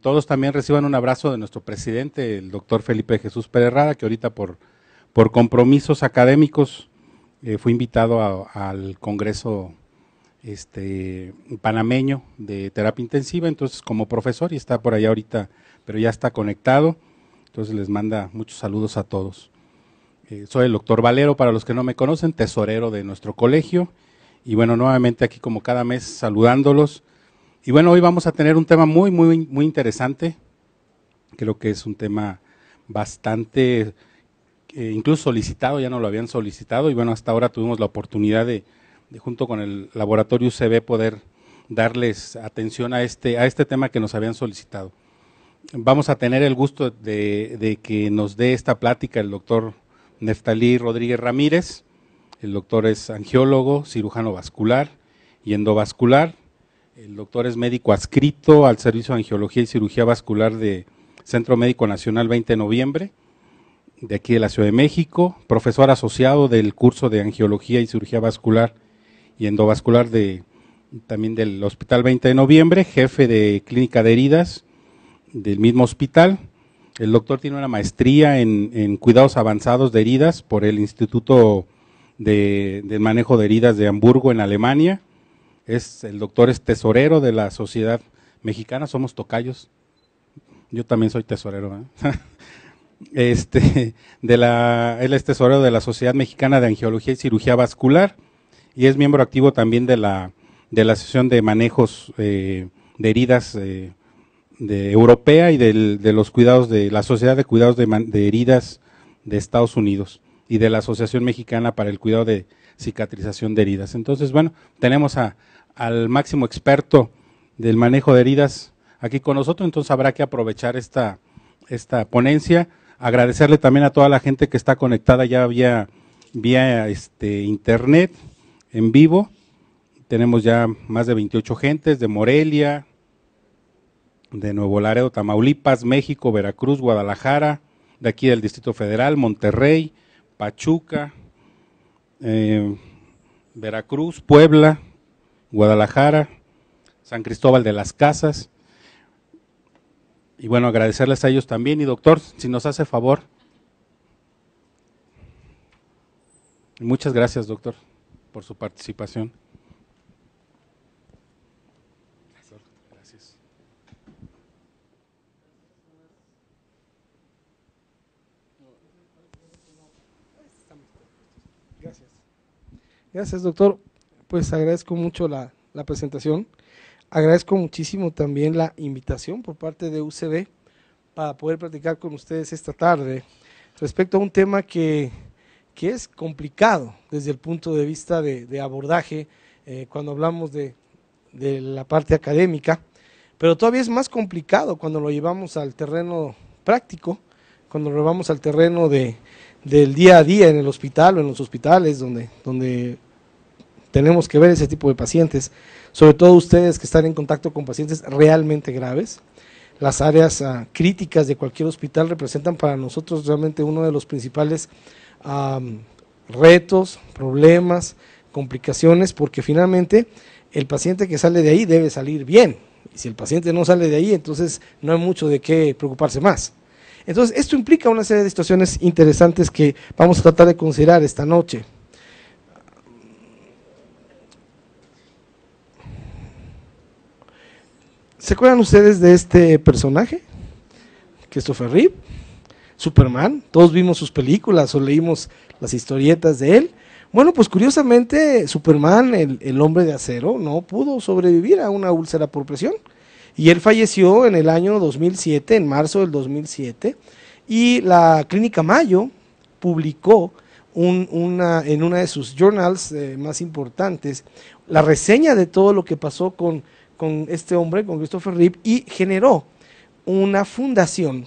todos también reciban un abrazo de nuestro presidente, el doctor Felipe Jesús Pererrada, que ahorita por, compromisos académicos eh, fue invitado al Congreso este, panameño de terapia intensiva, entonces como profesor y está por allá ahorita, pero ya está conectado, entonces les manda muchos saludos a todos. Eh, soy el doctor Valero, para los que no me conocen, tesorero de nuestro colegio, y bueno, nuevamente aquí como cada mes saludándolos y bueno, hoy vamos a tener un tema muy, muy, muy interesante. Creo que es un tema bastante, eh, incluso solicitado, ya no lo habían solicitado. Y bueno, hasta ahora tuvimos la oportunidad de, junto con el laboratorio UCB, poder darles atención a este, a este tema que nos habían solicitado. Vamos a tener el gusto de, de que nos dé esta plática el doctor Neftalí Rodríguez Ramírez. El doctor es angiólogo, cirujano vascular y endovascular el doctor es médico adscrito al Servicio de Angiología y Cirugía Vascular del Centro Médico Nacional 20 de noviembre, de aquí de la Ciudad de México, profesor asociado del curso de Angiología y Cirugía Vascular y Endovascular de también del Hospital 20 de Noviembre, jefe de clínica de heridas del mismo hospital. El doctor tiene una maestría en, cuidados avanzados de heridas por el Instituto de Manejo de Heridas de Hamburgo en Alemania es el doctor es tesorero de la sociedad mexicana, somos tocayos. Yo también soy tesorero. este, de la, él es tesorero de la Sociedad Mexicana de Angiología y Cirugía Vascular y es miembro activo también de la, de la Asociación de Manejos eh, de Heridas eh, de Europea y de los cuidados de la Sociedad de Cuidados de, de, Heridas de Estados Unidos y de la Asociación Mexicana para el Cuidado de Cicatrización de Heridas. Entonces, bueno, tenemos a, al máximo experto del manejo de heridas aquí con nosotros, entonces habrá que aprovechar esta, esta ponencia. Agradecerle también a toda la gente que está conectada ya vía, vía este, internet, en vivo. Tenemos ya más de 28 gentes de Morelia, de Nuevo Laredo, Tamaulipas, México, Veracruz, Guadalajara, de aquí del Distrito Federal, Monterrey, Pachuca, eh, Veracruz, Puebla, Guadalajara, San Cristóbal de las Casas. Y bueno, agradecerles a ellos también. Y doctor, si nos hace favor. Muchas gracias, doctor, por su participación. Gracias. Gracias. doctor pues agradezco mucho la, presentación. Agradezco muchísimo también la invitación por parte de UCB para poder platicar con ustedes esta tarde respecto a un tema que, es complicado desde el punto de vista de, abordaje eh, cuando hablamos de, la parte académica, pero todavía es más complicado cuando lo llevamos al terreno práctico, cuando lo llevamos al terreno del día a día en el hospital o en los hospitales donde, donde tenemos que ver ese tipo de pacientes, sobre todo ustedes que están en contacto con pacientes realmente graves. Las áreas ah, críticas de cualquier hospital representan para nosotros realmente uno de los principales retos, problemas, complicaciones, porque finalmente el paciente que sale de ahí debe salir bien. Y si el paciente no sale de ahí, entonces no hay mucho de qué preocuparse más. Entonces, esto implica una serie de situaciones interesantes que vamos a tratar de considerar esta noche. ¿Se acuerdan ustedes de este personaje? Christopher Reeve, Superman, todos vimos sus películas o leímos las historietas de él. Bueno, pues curiosamente Superman, el, hombre de acero, no pudo sobrevivir a una úlcera por presión. Y él falleció en el año 2007, en marzo del 2007, y la Clínica Mayo publicó una, en una de sus journals eh, más importantes la reseña de todo lo que pasó con con este hombre, con Christopher rip y generó una fundación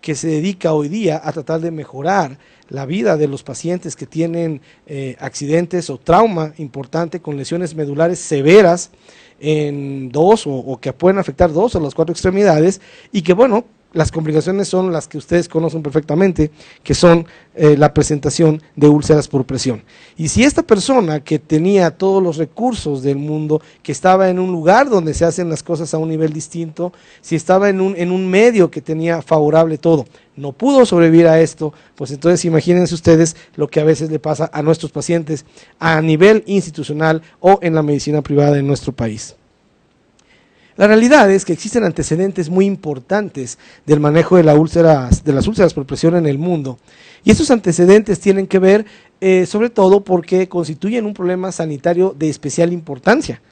que se dedica hoy día a tratar de mejorar la vida de los pacientes que tienen eh, accidentes o trauma importante con lesiones medulares severas en dos o, o que pueden afectar dos o las cuatro extremidades y que bueno, las complicaciones son las que ustedes conocen perfectamente, que son eh, la presentación de úlceras por presión. Y si esta persona que tenía todos los recursos del mundo, que estaba en un lugar donde se hacen las cosas a un nivel distinto, si estaba en un, en un medio que tenía favorable todo, no pudo sobrevivir a esto, pues entonces imagínense ustedes lo que a veces le pasa a nuestros pacientes a nivel institucional o en la medicina privada en nuestro país. La realidad es que existen antecedentes muy importantes del manejo de, la úlceras, de las úlceras por presión en el mundo. Y estos antecedentes tienen que ver eh, sobre todo porque constituyen un problema sanitario de especial importancia,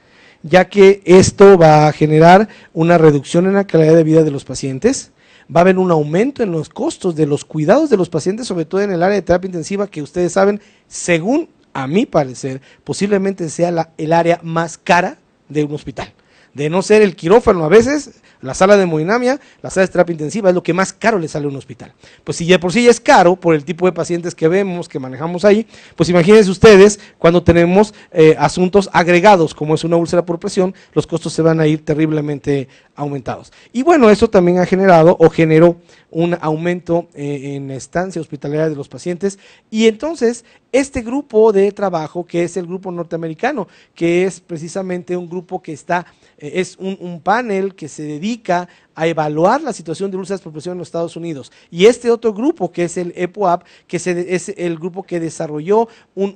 ya que esto va a generar una reducción en la calidad de vida de los pacientes, va a haber un aumento en los costos de los cuidados de los pacientes, sobre todo en el área de terapia intensiva, que ustedes saben, según a mi parecer, posiblemente sea el área más cara de un hospital de no ser el quirófano a veces, la sala de hemodinamia, la sala de terapia intensiva, es lo que más caro le sale a un hospital. Pues si ya por sí ya es caro, por el tipo de pacientes que vemos, que manejamos ahí, pues imagínense ustedes cuando tenemos eh, asuntos agregados, como es una úlcera por presión, los costos se van a ir terriblemente aumentados. Y bueno, eso también ha generado o generó un aumento eh, en estancia hospitalaria de los pacientes. Y entonces, este grupo de trabajo, que es el grupo norteamericano, que es precisamente un grupo que está es un, panel que se dedica a evaluar la situación de úlceras por presión en los Estados Unidos. Y este otro grupo, que es el EPOAP, que es el grupo que desarrolló un,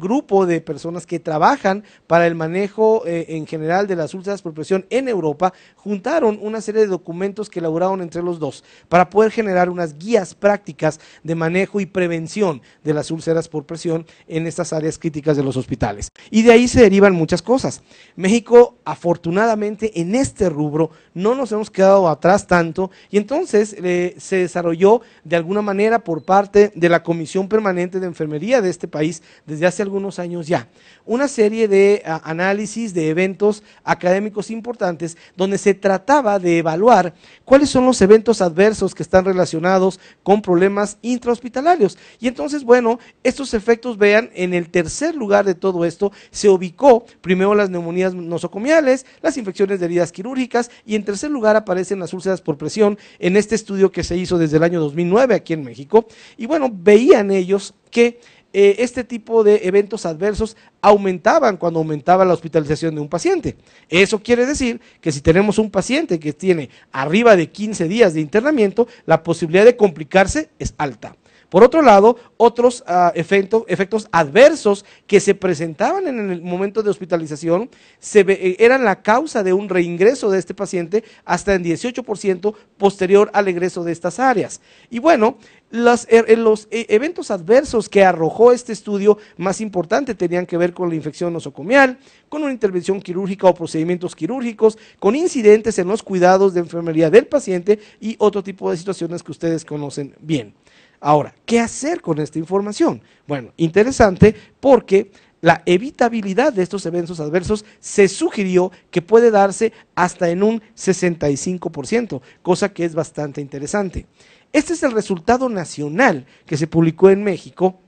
grupo de personas que trabajan para el manejo eh, en general de las úlceras por presión en Europa, juntaron una serie de documentos que elaboraron entre los dos para poder generar unas guías prácticas de manejo y prevención de las úlceras por presión en estas áreas críticas de los hospitales. Y de ahí se derivan muchas cosas. México, afortunadamente, en este rubro no nos hemos quedado atrás tanto. Y entonces eh, se desarrolló de alguna manera por parte de la Comisión Permanente de Enfermería de este país desde hace algunos años ya. Una serie de ah, análisis de eventos académicos importantes donde se trataba de evaluar cuáles son los eventos adversos que están relacionados con problemas intrahospitalarios. Y entonces, bueno, estos efectos, vean, en el tercer lugar de todo esto se ubicó primero las neumonías nosocomiales, las infecciones de heridas quirúrgicas y en tercer lugar aparece en las úlceras por presión en este estudio que se hizo desde el año 2009 aquí en México. Y bueno, veían ellos que eh, este tipo de eventos adversos aumentaban cuando aumentaba la hospitalización de un paciente. Eso quiere decir que si tenemos un paciente que tiene arriba de 15 días de internamiento, la posibilidad de complicarse es alta. Por otro lado, otros ah, efectos adversos que se presentaban en el momento de hospitalización eh, eran la causa de un reingreso de este paciente hasta en 18% posterior al egreso de estas áreas. Y bueno, eh, eh, los, los eventos adversos que arrojó este estudio más importante tenían que ver con la infección nosocomial, con una intervención quirúrgica o procedimientos quirúrgicos, con incidentes en los cuidados de enfermería del paciente y otro tipo de situaciones que ustedes conocen bien. Ahora, ¿qué hacer con esta información? Bueno, interesante porque la evitabilidad de estos eventos adversos se sugirió que puede darse hasta en un 65%, cosa que es bastante interesante. Este es el resultado nacional que se publicó en México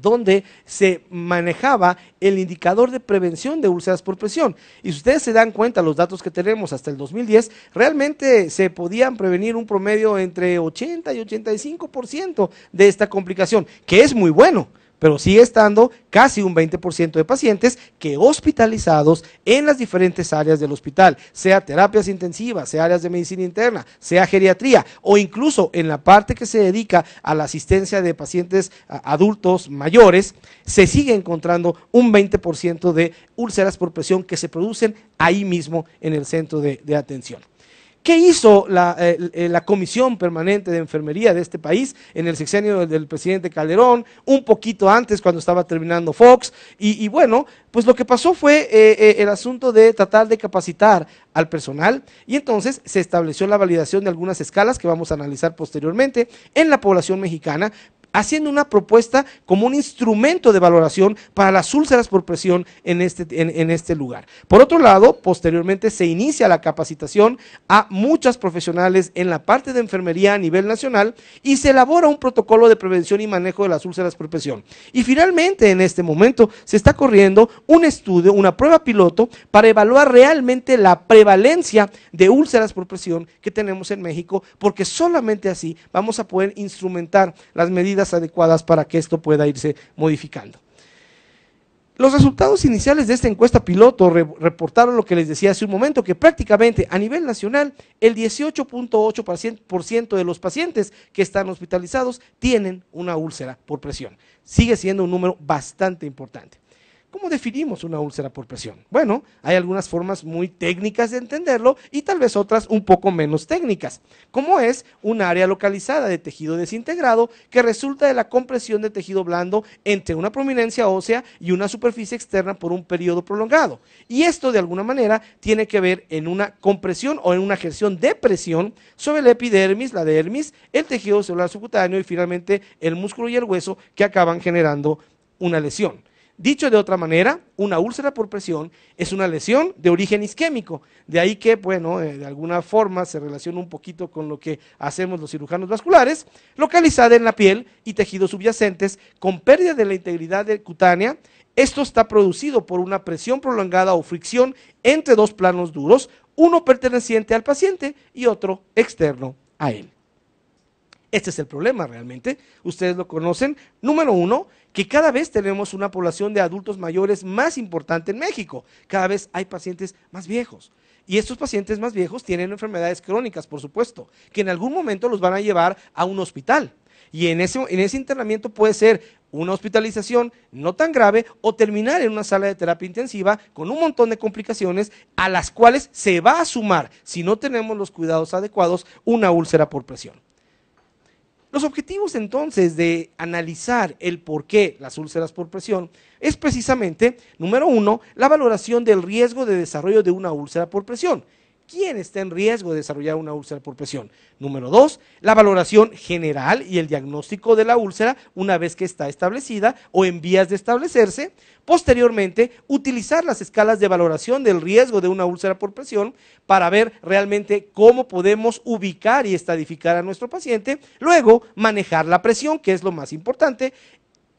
donde se manejaba el indicador de prevención de úlceras por presión. Y si ustedes se dan cuenta, los datos que tenemos hasta el 2010, realmente se podían prevenir un promedio entre 80 y 85% de esta complicación, que es muy bueno pero sigue estando casi un 20% de pacientes que hospitalizados en las diferentes áreas del hospital, sea terapias intensivas, sea áreas de medicina interna, sea geriatría o incluso en la parte que se dedica a la asistencia de pacientes adultos mayores, se sigue encontrando un 20% de úlceras por presión que se producen ahí mismo en el centro de, de atención. ¿Qué hizo eh, eh, la, Comisión Permanente de Enfermería de este país en el sexenio del, presidente Calderón, un poquito antes cuando estaba terminando Fox? Y, bueno, pues lo que pasó fue eh, el asunto de tratar de capacitar al personal y entonces se estableció la validación de algunas escalas que vamos a analizar posteriormente en la población mexicana haciendo una propuesta como un instrumento de valoración para las úlceras por presión en este, en, este lugar. Por otro lado, posteriormente se inicia la capacitación a muchas profesionales en la parte de enfermería a nivel nacional y se elabora un protocolo de prevención y manejo de las úlceras por presión. Y finalmente, en este momento, se está corriendo un estudio, una prueba piloto para evaluar realmente la prevalencia de úlceras por presión que tenemos en México, porque solamente así vamos a poder instrumentar las medidas adecuadas para que esto pueda irse modificando. Los resultados iniciales de esta encuesta piloto reportaron lo que les decía hace un momento, que prácticamente a nivel nacional el 18.8% de los pacientes que están hospitalizados tienen una úlcera por presión. Sigue siendo un número bastante importante. ¿Cómo definimos una úlcera por presión? Bueno, hay algunas formas muy técnicas de entenderlo y tal vez otras un poco menos técnicas, como es un área localizada de tejido desintegrado que resulta de la compresión de tejido blando entre una prominencia ósea y una superficie externa por un periodo prolongado. Y esto de alguna manera tiene que ver en una compresión o en una ejerción de presión sobre la epidermis, la dermis, el tejido celular subcutáneo y finalmente el músculo y el hueso que acaban generando una lesión. Dicho de otra manera, una úlcera por presión es una lesión de origen isquémico. De ahí que, bueno, eh, de alguna forma se relaciona un poquito con lo que hacemos los cirujanos vasculares, localizada en la piel y tejidos subyacentes con pérdida de la integridad cutánea. Esto está producido por una presión prolongada o fricción entre dos planos duros, uno perteneciente al paciente y otro externo a él. Este es el problema realmente. Ustedes lo conocen. Número uno, que cada vez tenemos una población de adultos mayores más importante en México. Cada vez hay pacientes más viejos. Y estos pacientes más viejos tienen enfermedades crónicas, por supuesto, que en algún momento los van a llevar a un hospital. Y en ese, internamiento puede ser una hospitalización no tan grave o terminar en una sala de terapia intensiva con un montón de complicaciones a las cuales se va a sumar, si no tenemos los cuidados adecuados, una úlcera por presión. Los objetivos entonces de analizar el por qué las úlceras por presión es precisamente, número uno, la valoración del riesgo de desarrollo de una úlcera por presión quién está en riesgo de desarrollar una úlcera por presión. Número dos, la valoración general y el diagnóstico de la úlcera una vez que está establecida o en vías de establecerse. Posteriormente, utilizar las escalas de valoración del riesgo de una úlcera por presión para ver realmente cómo podemos ubicar y estadificar a nuestro paciente. Luego, manejar la presión, que es lo más importante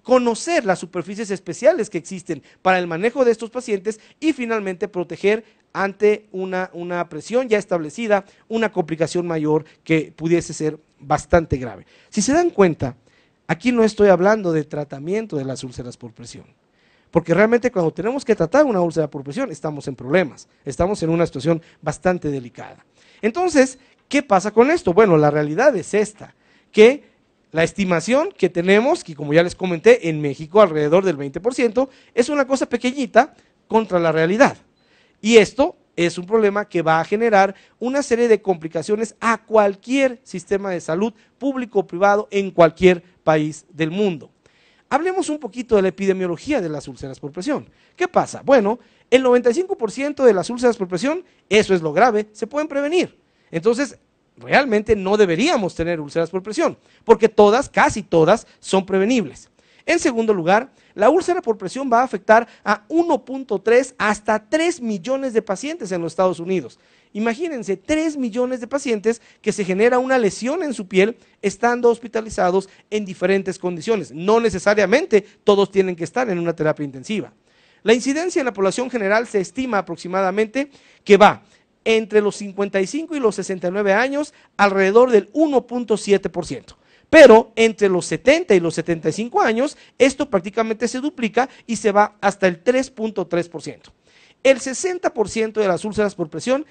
conocer las superficies especiales que existen para el manejo de estos pacientes y finalmente proteger ante una, una presión ya establecida, una complicación mayor que pudiese ser bastante grave. Si se dan cuenta, aquí no estoy hablando de tratamiento de las úlceras por presión. Porque realmente cuando tenemos que tratar una úlcera por presión estamos en problemas, estamos en una situación bastante delicada. Entonces, ¿qué pasa con esto? Bueno, la realidad es esta, que la estimación que tenemos, que como ya les comenté, en México alrededor del 20%, es una cosa pequeñita contra la realidad. Y esto es un problema que va a generar una serie de complicaciones a cualquier sistema de salud, público o privado, en cualquier país del mundo. Hablemos un poquito de la epidemiología de las úlceras por presión. ¿Qué pasa? Bueno, el 95% de las úlceras por presión, eso es lo grave, se pueden prevenir. Entonces, realmente no deberíamos tener úlceras por presión, porque todas, casi todas, son prevenibles. En segundo lugar, la úlcera por presión va a afectar a 1.3 hasta 3 millones de pacientes en los Estados Unidos. Imagínense, 3 millones de pacientes que se genera una lesión en su piel estando hospitalizados en diferentes condiciones. No necesariamente todos tienen que estar en una terapia intensiva. La incidencia en la población general se estima aproximadamente que va entre los 55 y los 69 años alrededor del 1.7%. Pero entre los 70 y los 75 años, esto prácticamente se duplica y se va hasta el 3.3%. El 60% de las úlceras por presión,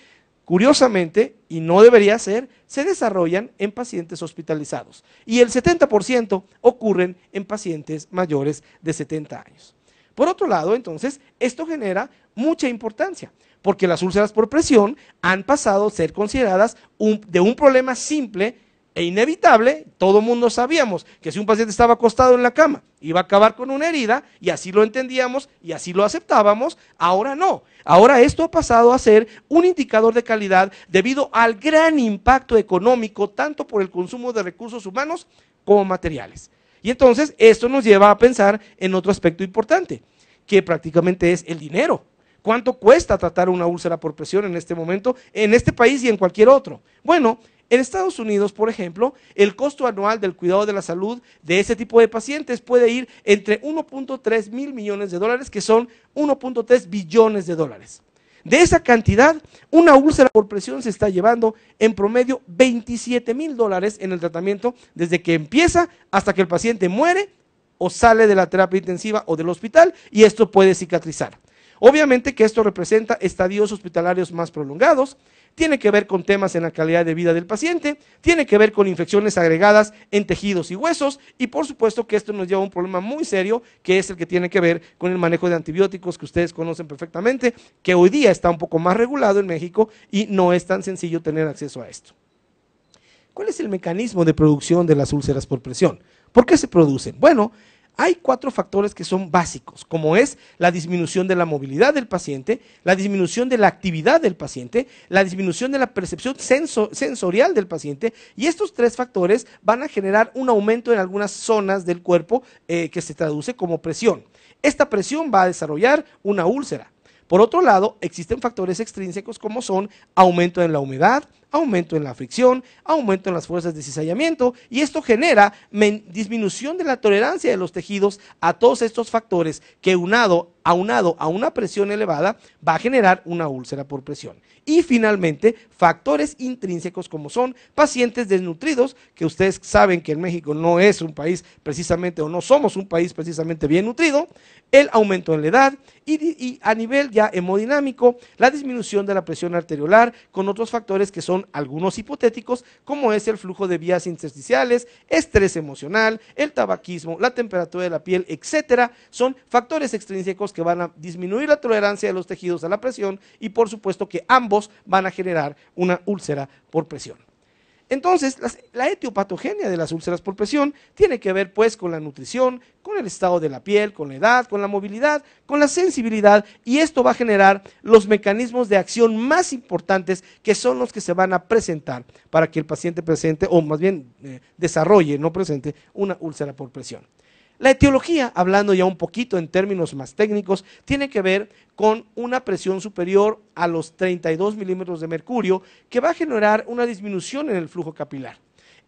curiosamente, y no debería ser, se desarrollan en pacientes hospitalizados. Y el 70% ocurren en pacientes mayores de 70 años. Por otro lado, entonces, esto genera mucha importancia, porque las úlceras por presión han pasado a ser consideradas de un problema simple e inevitable, todo el mundo sabíamos que si un paciente estaba acostado en la cama, iba a acabar con una herida, y así lo entendíamos y así lo aceptábamos, ahora no. Ahora esto ha pasado a ser un indicador de calidad debido al gran impacto económico, tanto por el consumo de recursos humanos como materiales. Y entonces esto nos lleva a pensar en otro aspecto importante, que prácticamente es el dinero. ¿Cuánto cuesta tratar una úlcera por presión en este momento, en este país y en cualquier otro? Bueno, en Estados Unidos, por ejemplo, el costo anual del cuidado de la salud de ese tipo de pacientes puede ir entre 1.3 mil millones de dólares, que son 1.3 billones de dólares. De esa cantidad, una úlcera por presión se está llevando en promedio 27 mil dólares en el tratamiento desde que empieza hasta que el paciente muere o sale de la terapia intensiva o del hospital y esto puede cicatrizar. Obviamente que esto representa estadios hospitalarios más prolongados, tiene que ver con temas en la calidad de vida del paciente, tiene que ver con infecciones agregadas en tejidos y huesos y por supuesto que esto nos lleva a un problema muy serio que es el que tiene que ver con el manejo de antibióticos que ustedes conocen perfectamente, que hoy día está un poco más regulado en México y no es tan sencillo tener acceso a esto. ¿Cuál es el mecanismo de producción de las úlceras por presión? ¿Por qué se producen? Bueno, hay cuatro factores que son básicos, como es la disminución de la movilidad del paciente, la disminución de la actividad del paciente, la disminución de la percepción sensorial del paciente, y estos tres factores van a generar un aumento en algunas zonas del cuerpo eh, que se traduce como presión. Esta presión va a desarrollar una úlcera. Por otro lado, existen factores extrínsecos como son aumento en la humedad, aumento en la fricción, aumento en las fuerzas de cizallamiento y esto genera disminución de la tolerancia de los tejidos a todos estos factores que unado aunado a una presión elevada, va a generar una úlcera por presión. Y finalmente, factores intrínsecos como son pacientes desnutridos, que ustedes saben que en México no es un país precisamente o no somos un país precisamente bien nutrido, el aumento en la edad y, a nivel ya hemodinámico, la disminución de la presión arteriolar con otros factores que son algunos hipotéticos, como es el flujo de vías intersticiales, estrés emocional, el tabaquismo, la temperatura de la piel, etcétera, son factores extrínsecos que van a disminuir la tolerancia de los tejidos a la presión y por supuesto que ambos van a generar una úlcera por presión. Entonces, la etiopatogenia de las úlceras por presión tiene que ver pues con la nutrición, con el estado de la piel, con la edad, con la movilidad, con la sensibilidad y esto va a generar los mecanismos de acción más importantes que son los que se van a presentar para que el paciente presente o más bien eh, desarrolle, no presente, una úlcera por presión. La etiología, hablando ya un poquito en términos más técnicos, tiene que ver con una presión superior a los 32 milímetros de mercurio que va a generar una disminución en el flujo capilar.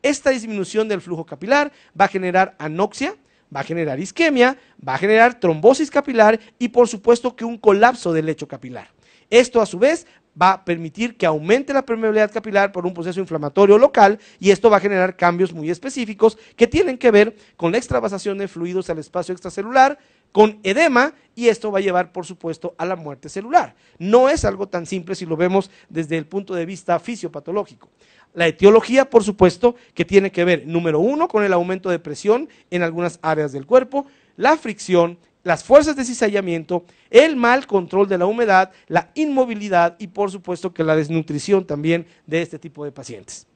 Esta disminución del flujo capilar va a generar anoxia, va a generar isquemia, va a generar trombosis capilar y por supuesto que un colapso del lecho capilar. Esto a su vez va a permitir que aumente la permeabilidad capilar por un proceso inflamatorio local y esto va a generar cambios muy específicos que tienen que ver con la extravasación de fluidos al espacio extracelular, con edema y esto va a llevar, por supuesto, a la muerte celular. No es algo tan simple si lo vemos desde el punto de vista fisiopatológico. La etiología, por supuesto, que tiene que ver, número uno, con el aumento de presión en algunas áreas del cuerpo, la fricción, las fuerzas de cisallamiento, el mal control de la humedad, la inmovilidad y por supuesto que la desnutrición también de este tipo de pacientes.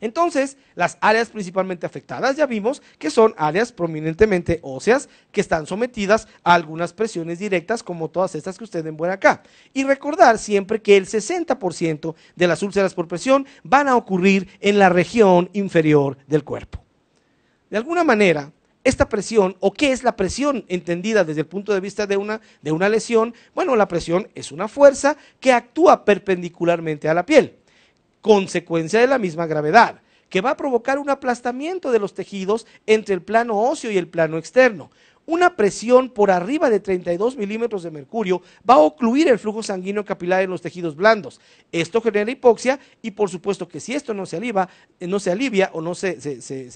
Entonces, las áreas principalmente afectadas ya vimos que son áreas prominentemente óseas que están sometidas a algunas presiones directas como todas estas que ustedes ven acá. Y recordar siempre que el 60% de las úlceras por presión van a ocurrir en la región inferior del cuerpo. De alguna manera, esta presión o qué es la presión entendida desde el punto de vista de una, de una lesión. Bueno, la presión es una fuerza que actúa perpendicularmente a la piel, consecuencia de la misma gravedad, que va a provocar un aplastamiento de los tejidos entre el plano óseo y el plano externo. Una presión por arriba de 32 milímetros de mercurio va a ocluir el flujo sanguíneo capilar en los tejidos blandos. Esto genera hipoxia y por supuesto que si esto no se alivia, eh, no se alivia o no se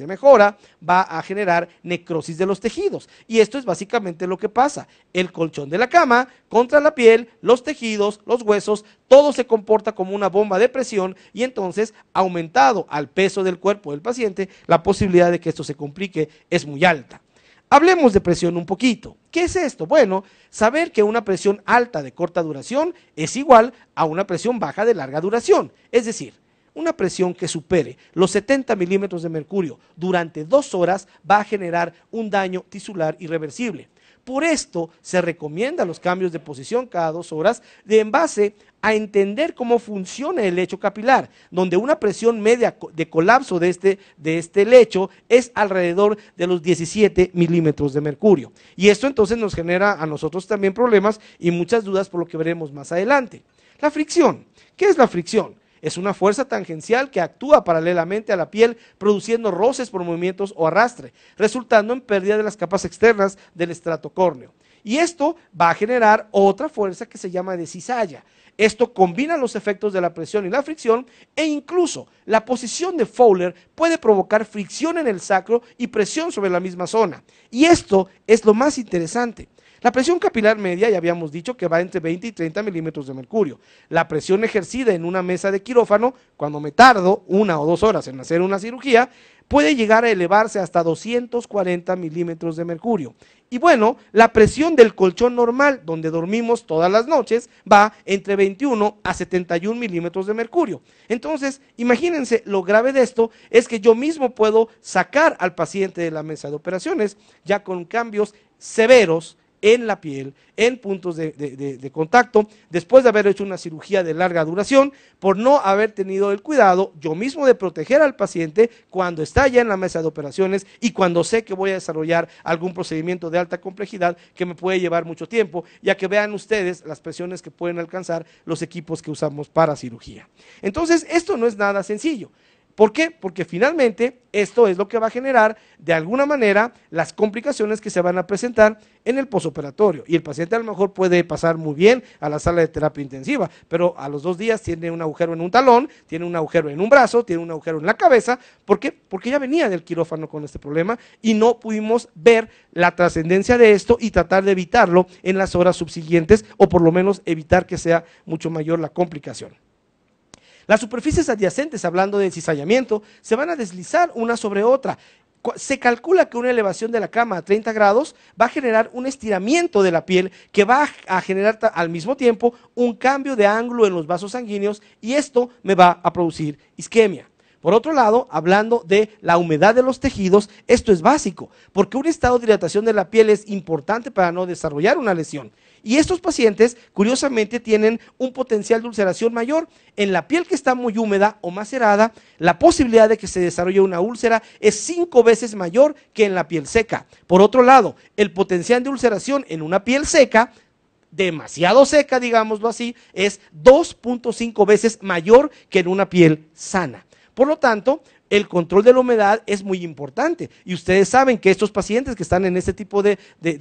mejora, va a generar necrosis de los tejidos. Y esto es básicamente lo que pasa. El colchón de la cama contra la piel, los tejidos, los huesos, todo se comporta como una bomba de presión y entonces aumentado al peso del cuerpo del paciente, la posibilidad de que esto se complique es muy alta. Hablemos de presión un poquito. ¿Qué es esto? Bueno, saber que una presión alta de corta duración es igual a una presión baja de larga duración. Es decir, una presión que supere los 70 milímetros de mercurio durante dos horas va a generar un daño tisular irreversible. Por esto se recomienda los cambios de posición cada dos horas de en base a entender cómo funciona el lecho capilar, donde una presión media de colapso de este, de este lecho es alrededor de los 17 milímetros de mercurio. Y esto entonces nos genera a nosotros también problemas y muchas dudas por lo que veremos más adelante. La fricción. ¿Qué es la fricción? Es una fuerza tangencial que actúa paralelamente a la piel, produciendo roces por movimientos o arrastre, resultando en pérdida de las capas externas del estrato córneo. Y esto va a generar otra fuerza que se llama de cizalla. Esto combina los efectos de la presión y la fricción e incluso la posición de Fowler puede provocar fricción en el sacro y presión sobre la misma zona. Y esto es lo más interesante. La presión capilar media, ya habíamos dicho, que va entre 20 y 30 milímetros de mercurio. La presión ejercida en una mesa de quirófano, cuando me tardo una o dos horas en hacer una cirugía, puede llegar a elevarse hasta 240 milímetros de mercurio. Y bueno, la presión del colchón normal, donde dormimos todas las noches, va entre 21 a 71 milímetros de mercurio. Entonces, imagínense, lo grave de esto es que yo mismo puedo sacar al paciente de la mesa de operaciones, ya con cambios severos en la piel, en puntos de, contacto, después de haber hecho una cirugía de larga duración, por no haber tenido el cuidado yo mismo de proteger al paciente cuando está ya en la mesa de operaciones y cuando sé que voy a desarrollar algún procedimiento de alta complejidad que me puede llevar mucho tiempo, ya que vean ustedes las presiones que pueden alcanzar los equipos que usamos para cirugía. Entonces, esto no es nada sencillo. ¿Por qué? Porque finalmente esto es lo que va a generar de alguna manera las complicaciones que se van a presentar en el posoperatorio. Y el paciente a lo mejor puede pasar muy bien a la sala de terapia intensiva, pero a los dos días tiene un agujero en un talón, tiene un agujero en un brazo, tiene un agujero en la cabeza. ¿Por qué? Porque ya venía del quirófano con este problema y no pudimos ver la trascendencia de esto y tratar de evitarlo en las horas subsiguientes o por lo menos evitar que sea mucho mayor la complicación. Las superficies adyacentes, hablando de cizallamiento, se van a deslizar una sobre otra. Se calcula que una elevación de la cama a 30 grados va a generar un estiramiento de la piel que va a generar al mismo tiempo un cambio de ángulo en los vasos sanguíneos y esto me va a producir isquemia. Por otro lado, hablando de la humedad de los tejidos, esto es básico, porque un estado de hidratación de la piel es importante para no desarrollar una lesión. Y estos pacientes, curiosamente, tienen un potencial de ulceración mayor. En la piel que está muy húmeda o macerada, la posibilidad de que se desarrolle una úlcera es cinco veces mayor que en la piel seca. Por otro lado, el potencial de ulceración en una piel seca demasiado seca, digámoslo así, es 2.5 veces mayor que en una piel sana. Por lo tanto, el control de la humedad es muy importante. Y ustedes saben que estos pacientes que están en este tipo de,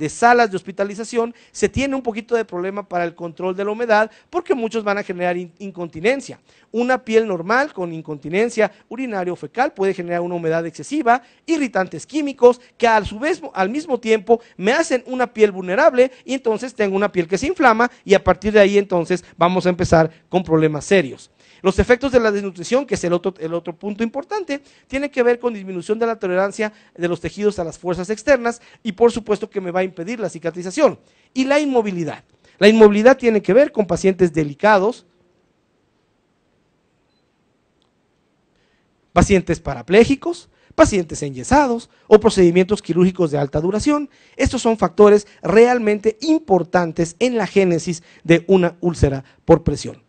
salas de hospitalización se tiene un poquito de problema para el control de la humedad porque muchos van a generar incontinencia. Una piel normal con incontinencia urinaria o fecal puede generar una humedad excesiva, irritantes químicos que al mismo tiempo me hacen una piel vulnerable y entonces tengo una piel que se inflama y a partir de ahí entonces vamos a empezar con problemas serios. Los efectos de la desnutrición, que es el otro, punto importante, tienen que ver con disminución de la tolerancia de los tejidos a las fuerzas externas y por supuesto que me va a impedir la cicatrización. Y la inmovilidad. La inmovilidad tiene que ver con pacientes delicados, pacientes parapléjicos, pacientes enyesados o procedimientos quirúrgicos de alta duración. Estos son factores realmente importantes en la génesis de una úlcera por presión.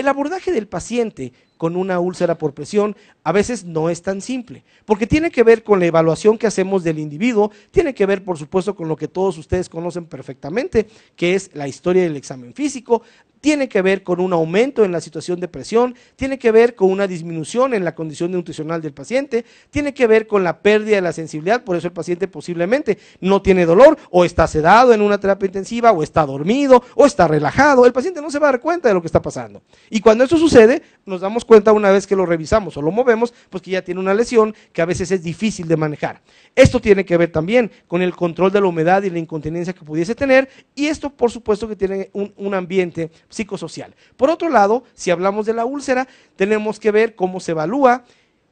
El abordaje del paciente con una úlcera por presión a veces no es tan simple, porque tiene que ver con la evaluación que hacemos del individuo, tiene que ver por supuesto con lo que todos ustedes conocen perfectamente, que es la historia del examen físico, tiene que ver con un aumento en la situación de presión, tiene que ver con una disminución en la condición nutricional del paciente, tiene que ver con la pérdida de la sensibilidad, por eso el paciente posiblemente no tiene dolor o está sedado en una terapia intensiva o está dormido o está relajado, el paciente no se va a dar cuenta de lo que está pasando. Y cuando eso sucede, nos damos cuenta una vez que lo revisamos o lo movemos, pues que ya tiene una lesión que a veces es difícil de manejar. Esto tiene que ver también con el control de la humedad y la incontinencia que pudiese tener y esto por supuesto que tiene un, ambiente psicosocial. Por otro lado, si hablamos de la úlcera, tenemos que ver cómo se evalúa,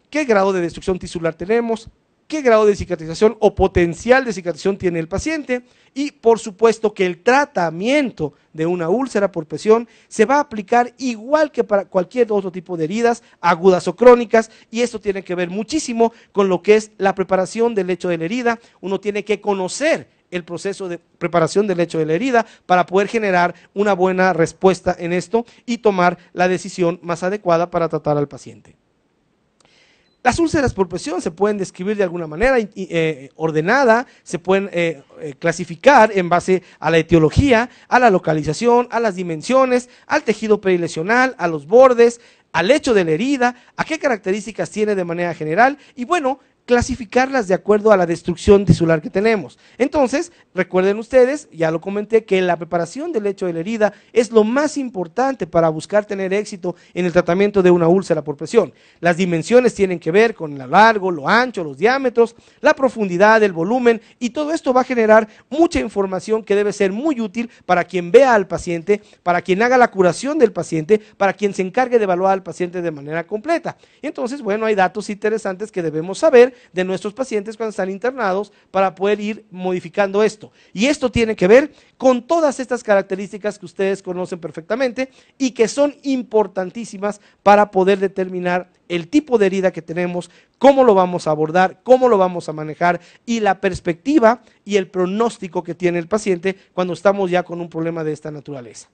qué grado de destrucción tisular tenemos, qué grado de cicatrización o potencial de cicatrización tiene el paciente y por supuesto que el tratamiento de una úlcera por presión se va a aplicar igual que para cualquier otro tipo de heridas agudas o crónicas y esto tiene que ver muchísimo con lo que es la preparación del hecho de la herida. Uno tiene que conocer el proceso de preparación del hecho de la herida para poder generar una buena respuesta en esto y tomar la decisión más adecuada para tratar al paciente. Las úlceras por presión se pueden describir de alguna manera eh, ordenada, se pueden eh, eh, clasificar en base a la etiología, a la localización, a las dimensiones, al tejido prelesional, a los bordes, al hecho de la herida, a qué características tiene de manera general y bueno, clasificarlas de acuerdo a la destrucción tisular que tenemos. Entonces, recuerden ustedes, ya lo comenté, que la preparación del lecho de la herida es lo más importante para buscar tener éxito en el tratamiento de una úlcera por presión. Las dimensiones tienen que ver con lo largo, lo ancho, los diámetros, la profundidad, el volumen, y todo esto va a generar mucha información que debe ser muy útil para quien vea al paciente, para quien haga la curación del paciente, para quien se encargue de evaluar al paciente de manera completa. Y entonces, bueno, hay datos interesantes que debemos saber de nuestros pacientes cuando están internados para poder ir modificando esto. Y esto tiene que ver con todas estas características que ustedes conocen perfectamente y que son importantísimas para poder determinar el tipo de herida que tenemos, cómo lo vamos a abordar, cómo lo vamos a manejar y la perspectiva y el pronóstico que tiene el paciente cuando estamos ya con un problema de esta naturaleza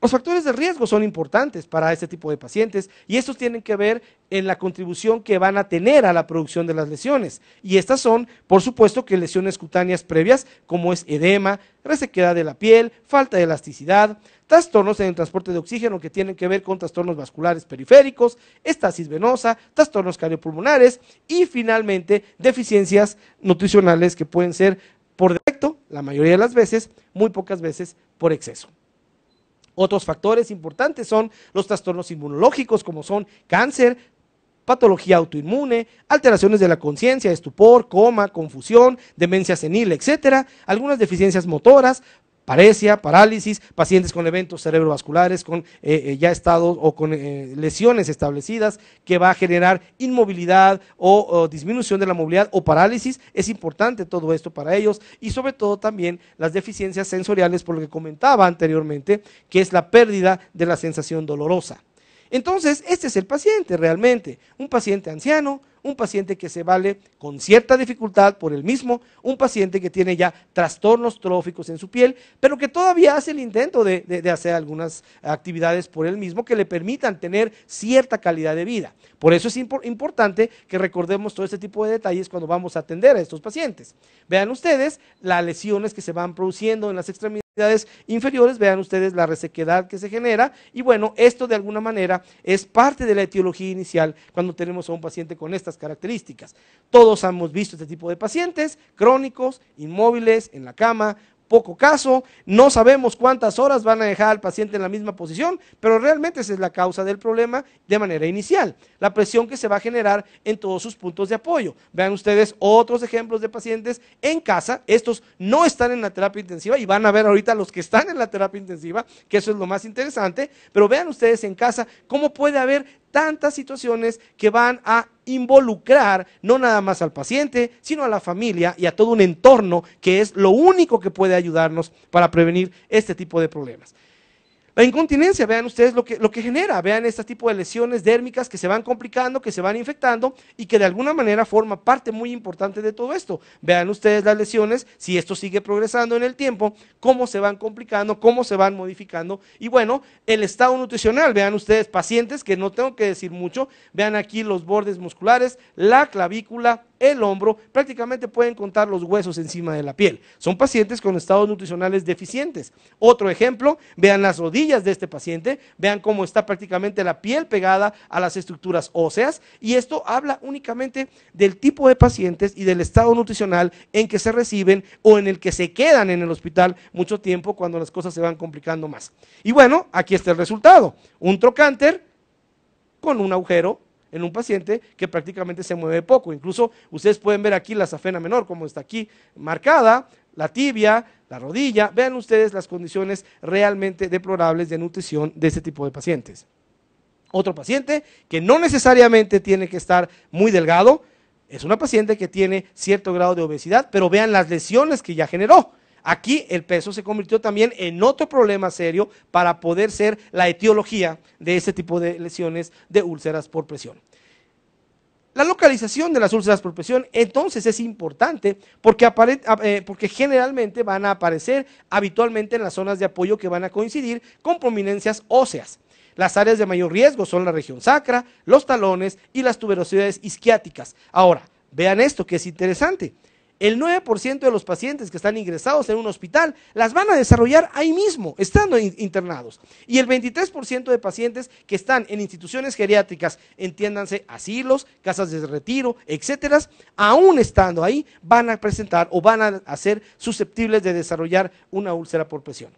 los factores de riesgo son importantes para este tipo de pacientes y estos tienen que ver en la contribución que van a tener a la producción de las lesiones. Y estas son, por supuesto, que lesiones cutáneas previas como es edema, resequedad de la piel, falta de elasticidad, trastornos en el transporte de oxígeno que tienen que ver con trastornos vasculares periféricos, estasis venosa, trastornos cardiopulmonares y finalmente deficiencias nutricionales que pueden ser por defecto, la mayoría de las veces, muy pocas veces por exceso. Otros factores importantes son los trastornos inmunológicos como son cáncer, patología autoinmune, alteraciones de la conciencia, estupor, coma, confusión, demencia senil, etc. Algunas deficiencias motoras, Parecia, parálisis, pacientes con eventos cerebrovasculares, con eh, eh, ya estados o con eh, lesiones establecidas que va a generar inmovilidad o, disminución de la movilidad o parálisis. Es importante todo esto para ellos y sobre todo también las deficiencias sensoriales por lo que comentaba anteriormente, que es la pérdida de la sensación dolorosa. Entonces, este es el paciente realmente, un paciente anciano, un paciente que se vale con cierta dificultad por el mismo, un paciente que tiene ya trastornos tróficos en su piel, pero que todavía hace el intento de, hacer algunas actividades por él mismo que le permitan tener cierta calidad de vida. Por eso es importante que recordemos todo este tipo de detalles cuando vamos a atender a estos pacientes. Vean ustedes las lesiones que se van produciendo en las extremidades inferiores, vean ustedes la resequedad que se genera y bueno, esto de alguna manera es parte de la etiología inicial cuando tenemos a un paciente con estas características. Todos hemos visto este tipo de pacientes, crónicos, inmóviles, en la cama, poco caso, no sabemos cuántas horas van a dejar al paciente en la misma posición, pero realmente esa es la causa del problema de manera inicial, la presión que se va a generar en todos sus puntos de apoyo. Vean ustedes otros ejemplos de pacientes en casa, estos no están en la terapia intensiva y van a ver ahorita los que están en la terapia intensiva, que eso es lo más interesante, pero vean ustedes en casa cómo puede haber tantas situaciones que van a involucrar no nada más al paciente, sino a la familia y a todo un entorno que es lo único que puede ayudarnos para prevenir este tipo de problemas. La incontinencia, vean ustedes lo que, lo que genera, vean este tipo de lesiones dérmicas que se van complicando, que se van infectando y que de alguna manera forma parte muy importante de todo esto. Vean ustedes las lesiones, si esto sigue progresando en el tiempo, cómo se van complicando, cómo se van modificando. Y bueno, el estado nutricional, vean ustedes pacientes, que no tengo que decir mucho, vean aquí los bordes musculares, la clavícula, el hombro, prácticamente pueden contar los huesos encima de la piel. Son pacientes con estados nutricionales deficientes. Otro ejemplo, vean las rodillas de este paciente, vean cómo está prácticamente la piel pegada a las estructuras óseas y esto habla únicamente del tipo de pacientes y del estado nutricional en que se reciben o en el que se quedan en el hospital mucho tiempo cuando las cosas se van complicando más. Y bueno, aquí está el resultado. Un trocánter con un agujero en un paciente que prácticamente se mueve poco. Incluso ustedes pueden ver aquí la safena menor, como está aquí marcada, la tibia, la rodilla. Vean ustedes las condiciones realmente deplorables de nutrición de este tipo de pacientes. Otro paciente que no necesariamente tiene que estar muy delgado, es una paciente que tiene cierto grado de obesidad, pero vean las lesiones que ya generó. Aquí el peso se convirtió también en otro problema serio para poder ser la etiología de este tipo de lesiones de úlceras por presión. La localización de las úlceras por presión entonces es importante porque, eh, porque, generalmente van a aparecer habitualmente en las zonas de apoyo que van a coincidir con prominencias óseas. Las áreas de mayor riesgo son la región sacra, los talones y las tuberosidades isquiáticas. Ahora, vean esto que es interesante el 9% de los pacientes que están ingresados en un hospital las van a desarrollar ahí mismo, estando internados. Y el 23% de pacientes que están en instituciones geriátricas, entiéndanse, asilos, casas de retiro, etcétera, aún estando ahí, van a presentar o van a ser susceptibles de desarrollar una úlcera por presión.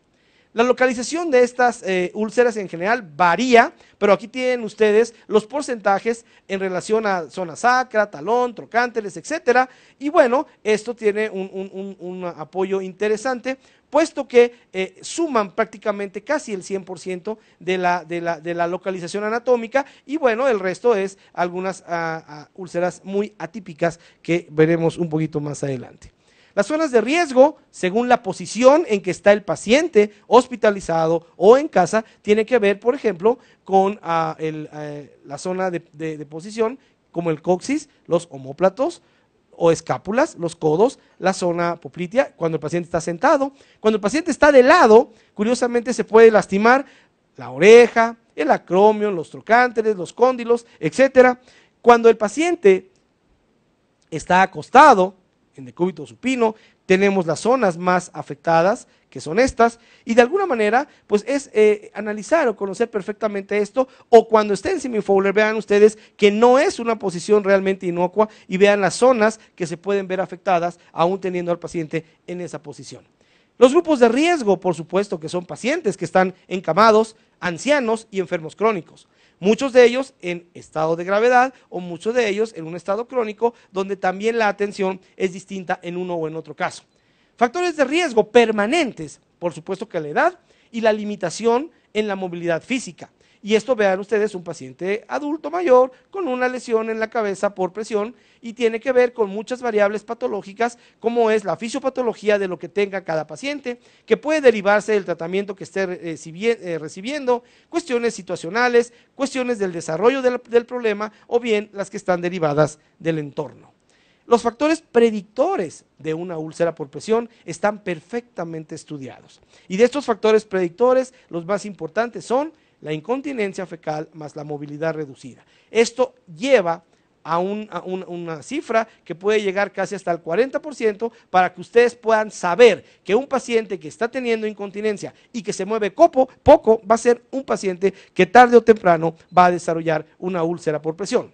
La localización de estas eh, úlceras en general varía, pero aquí tienen ustedes los porcentajes en relación a zona sacra, talón, trocánteres, etcétera Y bueno, esto tiene un, apoyo interesante, puesto que eh, suman prácticamente casi el 100% de la, de, la, localización anatómica y bueno, el resto es algunas ah, ah, úlceras muy atípicas que veremos un poquito más adelante. Las zonas de riesgo, según la posición en que está el paciente hospitalizado o en casa, tiene que ver, por ejemplo, con ah, eh, la zona de, posición como el coxis, los homóplatos, o escápulas, los codos, la zona poplitea, cuando el paciente está sentado. Cuando el paciente está de lado, curiosamente se puede lastimar la oreja, el acromion, los trocánteres, los cóndilos, etc. Cuando el paciente está acostado, en el cúbito supino, tenemos las zonas más afectadas, que son estas, y de alguna manera, pues es eh, analizar o conocer perfectamente esto, o cuando estén semifowler, vean ustedes que no es una posición realmente inocua y vean las zonas que se pueden ver afectadas, aún teniendo al paciente en esa posición. Los grupos de riesgo, por supuesto, que son pacientes que están encamados, ancianos y enfermos crónicos. Muchos de ellos en estado de gravedad o muchos de ellos en un estado crónico donde también la atención es distinta en uno o en otro caso. Factores de riesgo permanentes, por supuesto que la edad y la limitación en la movilidad física. Y esto, vean ustedes, un paciente adulto mayor con una lesión en la cabeza por presión y tiene que ver con muchas variables patológicas, como es la fisiopatología de lo que tenga cada paciente, que puede derivarse del tratamiento que esté eh, eh, recibiendo, cuestiones situacionales, cuestiones del desarrollo del, del problema o bien las que están derivadas del entorno. Los factores predictores de una úlcera por presión están perfectamente estudiados. Y de estos factores predictores, los más importantes son la incontinencia fecal más la movilidad reducida. Esto lleva a, una cifra que puede llegar casi hasta el 40% para que ustedes puedan saber que un paciente que está teniendo incontinencia y que se mueve poco va a ser un paciente que tarde o temprano va a desarrollar una úlcera por presión.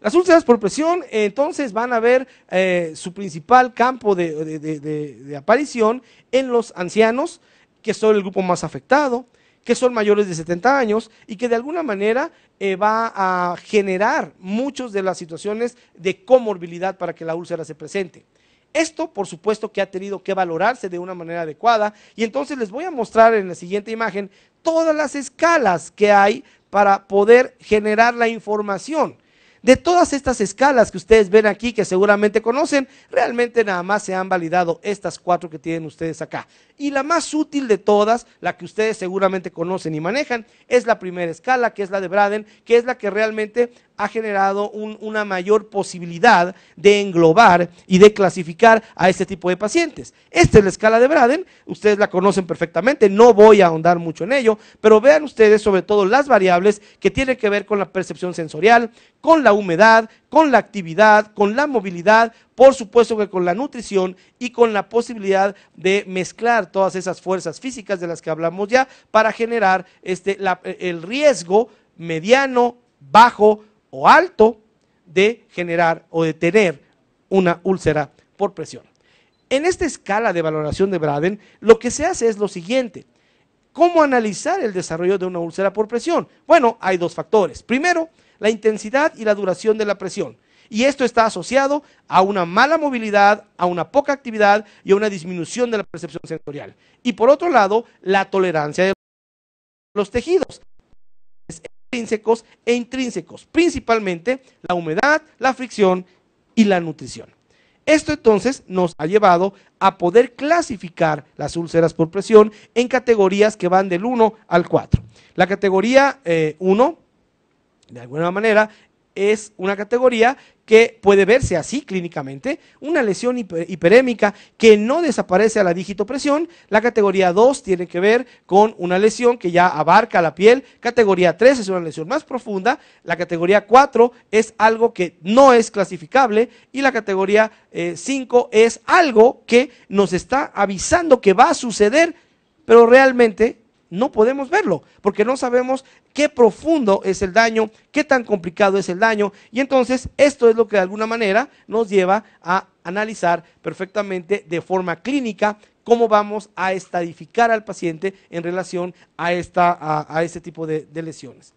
Las úlceras por presión entonces van a ver eh, su principal campo de aparición en los ancianos, que son el grupo más afectado, que son mayores de 70 años y que de alguna manera eh, va a generar muchas de las situaciones de comorbilidad para que la úlcera se presente. Esto, por supuesto, que ha tenido que valorarse de una manera adecuada y entonces les voy a mostrar en la siguiente imagen todas las escalas que hay para poder generar la información de todas estas escalas que ustedes ven aquí, que seguramente conocen, realmente nada más se han validado estas cuatro que tienen ustedes acá. Y la más útil de todas, la que ustedes seguramente conocen y manejan, es la primera escala, que es la de Braden, que es la que realmente ha generado una mayor posibilidad de englobar y de clasificar a este tipo de pacientes. Esta es la escala de Braden, ustedes la conocen perfectamente, no voy a ahondar mucho en ello, pero vean ustedes sobre todo las variables que tienen que ver con la percepción sensorial, con la humedad, con la actividad, con la movilidad, por supuesto que con la nutrición y con la posibilidad de mezclar todas esas fuerzas físicas de las que hablamos ya para generar este, eh, el riesgo mediano, bajo o alto de generar o de tener una úlcera por presión. En esta escala de valoración de Braden, lo que se hace es lo siguiente. ¿Cómo analizar el desarrollo de una úlcera por presión? Bueno, hay dos factores. Primero, la intensidad y la duración de la presión. Y esto está asociado a una mala movilidad, a una poca actividad y a una disminución de la percepción sensorial. Y por otro lado, la tolerancia de los tejidos intrínsecos e intrínsecos, principalmente la humedad, la fricción y la nutrición. Esto entonces nos ha llevado a poder clasificar las úlceras por presión en categorías que van del 1 al 4. La categoría 1 eh, de alguna manera, es una categoría que puede verse así clínicamente, una lesión hiperémica que no desaparece a la digitopresión, la categoría 2 tiene que ver con una lesión que ya abarca la piel, categoría 3 es una lesión más profunda, la categoría 4 es algo que no es clasificable y la categoría 5 eh, es algo que nos está avisando que va a suceder, pero realmente no podemos verlo, porque no sabemos qué profundo es el daño, qué tan complicado es el daño, y entonces esto es lo que de alguna manera nos lleva a analizar perfectamente de forma clínica cómo vamos a estadificar al paciente en relación a, esta, a, este tipo de lesiones.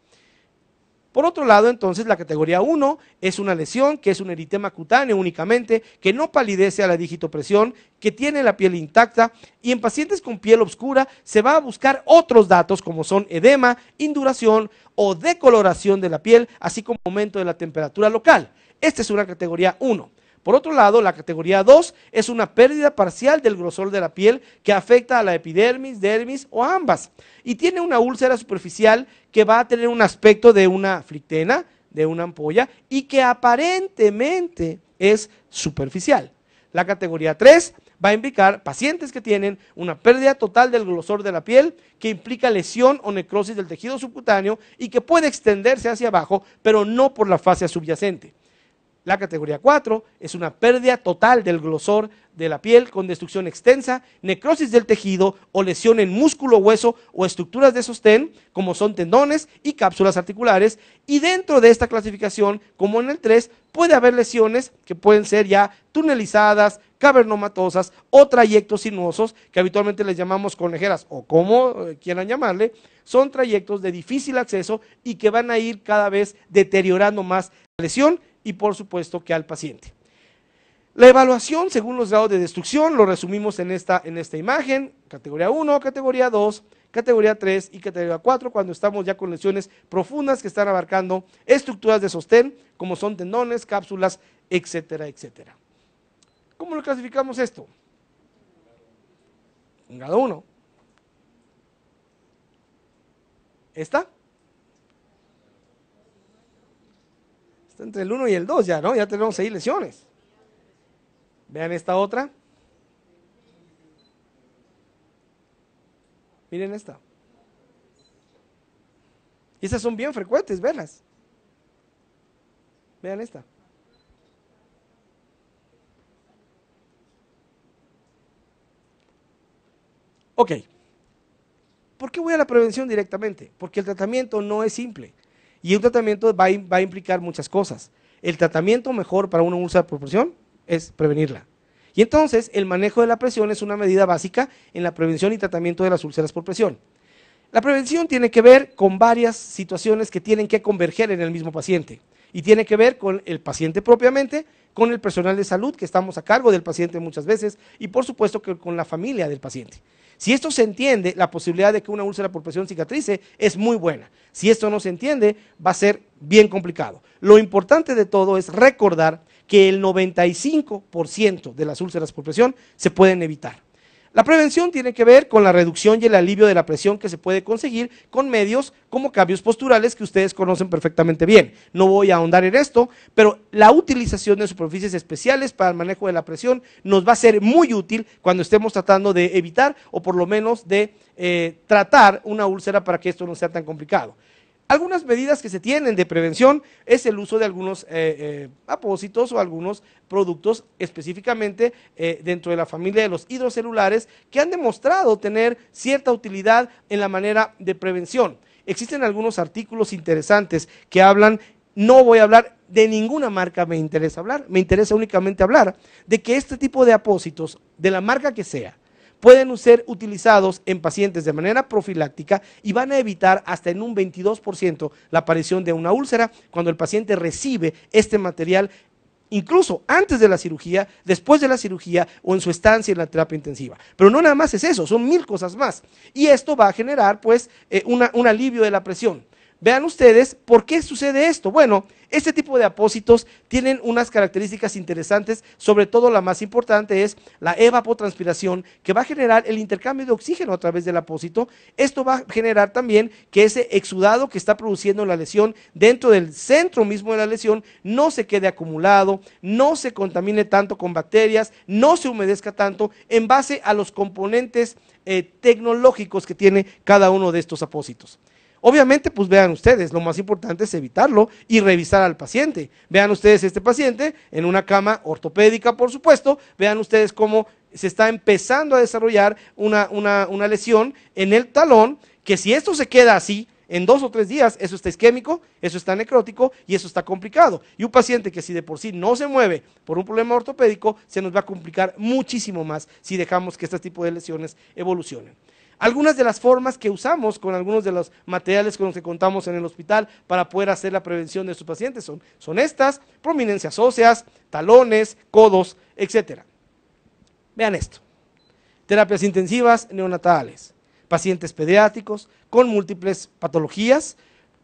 Por otro lado, entonces, la categoría 1 es una lesión que es un eritema cutáneo únicamente, que no palidece a la digitopresión, que tiene la piel intacta y en pacientes con piel oscura se va a buscar otros datos como son edema, induración o decoloración de la piel, así como aumento de la temperatura local. Esta es una categoría 1. Por otro lado, la categoría 2 es una pérdida parcial del grosor de la piel que afecta a la epidermis, dermis o ambas y tiene una úlcera superficial que va a tener un aspecto de una frictena, de una ampolla y que aparentemente es superficial. La categoría 3 va a implicar pacientes que tienen una pérdida total del grosor de la piel, que implica lesión o necrosis del tejido subcutáneo y que puede extenderse hacia abajo, pero no por la fascia subyacente. La categoría 4 es una pérdida total del glosor de la piel con destrucción extensa, necrosis del tejido o lesión en músculo, hueso o estructuras de sostén, como son tendones y cápsulas articulares. Y dentro de esta clasificación, como en el 3, puede haber lesiones que pueden ser ya tunelizadas, cavernomatosas o trayectos sinuosos, que habitualmente les llamamos conejeras o como eh, quieran llamarle, son trayectos de difícil acceso y que van a ir cada vez deteriorando más la lesión y por supuesto que al paciente. La evaluación según los grados de destrucción lo resumimos en esta, en esta imagen, categoría 1, categoría 2, categoría 3 y categoría 4 cuando estamos ya con lesiones profundas que están abarcando estructuras de sostén como son tendones, cápsulas, etcétera, etcétera. ¿Cómo lo clasificamos esto? En grado 1. ¿Esta? entre el 1 y el 2 ya, ¿no? Ya tenemos 6 lesiones. Vean esta otra. Miren esta. esas son bien frecuentes, verlas. Vean esta. Ok. ¿Por qué voy a la prevención directamente? Porque el tratamiento no es simple. Y un tratamiento va a, implicar muchas cosas. El tratamiento mejor para una úlcera por presión es prevenirla. Y entonces el manejo de la presión es una medida básica en la prevención y tratamiento de las úlceras por presión. La prevención tiene que ver con varias situaciones que tienen que converger en el mismo paciente y tiene que ver con el paciente propiamente, con el personal de salud que estamos a cargo del paciente muchas veces y por supuesto que con la familia del paciente. Si esto se entiende, la posibilidad de que una úlcera por presión cicatrice es muy buena. Si esto no se entiende, va a ser bien complicado. Lo importante de todo es recordar que el 95% de las úlceras por presión se pueden evitar. La prevención tiene que ver con la reducción y el alivio de la presión que se puede conseguir con medios como cambios posturales que ustedes conocen perfectamente bien. No voy a ahondar en esto, pero la utilización de superficies especiales para el manejo de la presión nos va a ser muy útil cuando estemos tratando de evitar o por lo menos de eh, tratar una úlcera para que esto no sea tan complicado. Algunas medidas que se tienen de prevención es el uso de algunos eh, eh, apósitos o algunos productos específicamente eh, dentro de la familia de los hidrocelulares que han demostrado tener cierta utilidad en la manera de prevención. Existen algunos artículos interesantes que hablan, no voy a hablar de ninguna marca me interesa hablar, me interesa únicamente hablar de que este tipo de apósitos, de la marca que sea, pueden ser utilizados en pacientes de manera profiláctica y van a evitar hasta en un 22% la aparición de una úlcera cuando el paciente recibe este material incluso antes de la cirugía, después de la cirugía o en su estancia en la terapia intensiva. Pero no nada más es eso, son mil cosas más. Y esto va a generar pues eh, un alivio de la presión. Vean ustedes por qué sucede esto. Bueno, este tipo de apósitos tienen unas características interesantes, sobre todo la más importante es la evapotranspiración, que va a generar el intercambio de oxígeno a través del apósito. Esto va a generar también que ese exudado que está produciendo la lesión dentro del centro mismo de la lesión no se quede acumulado, no se contamine tanto con bacterias, no se humedezca tanto en base a los componentes eh, tecnológicos que tiene cada uno de estos apósitos. Obviamente, pues vean ustedes, lo más importante es evitarlo y revisar al paciente. Vean ustedes este paciente en una cama ortopédica, por supuesto, vean ustedes cómo se está empezando a desarrollar una, una lesión en el talón, que si esto se queda así, en dos o tres días, eso está isquémico, eso está necrótico y eso está complicado. Y un paciente que si de por sí no se mueve por un problema ortopédico, se nos va a complicar muchísimo más si dejamos que este tipo de lesiones evolucionen. Algunas de las formas que usamos con algunos de los materiales con los que contamos en el hospital para poder hacer la prevención de sus pacientes son, son estas, prominencias óseas, talones, codos, etc. Vean esto. Terapias intensivas neonatales, pacientes pediátricos con múltiples patologías,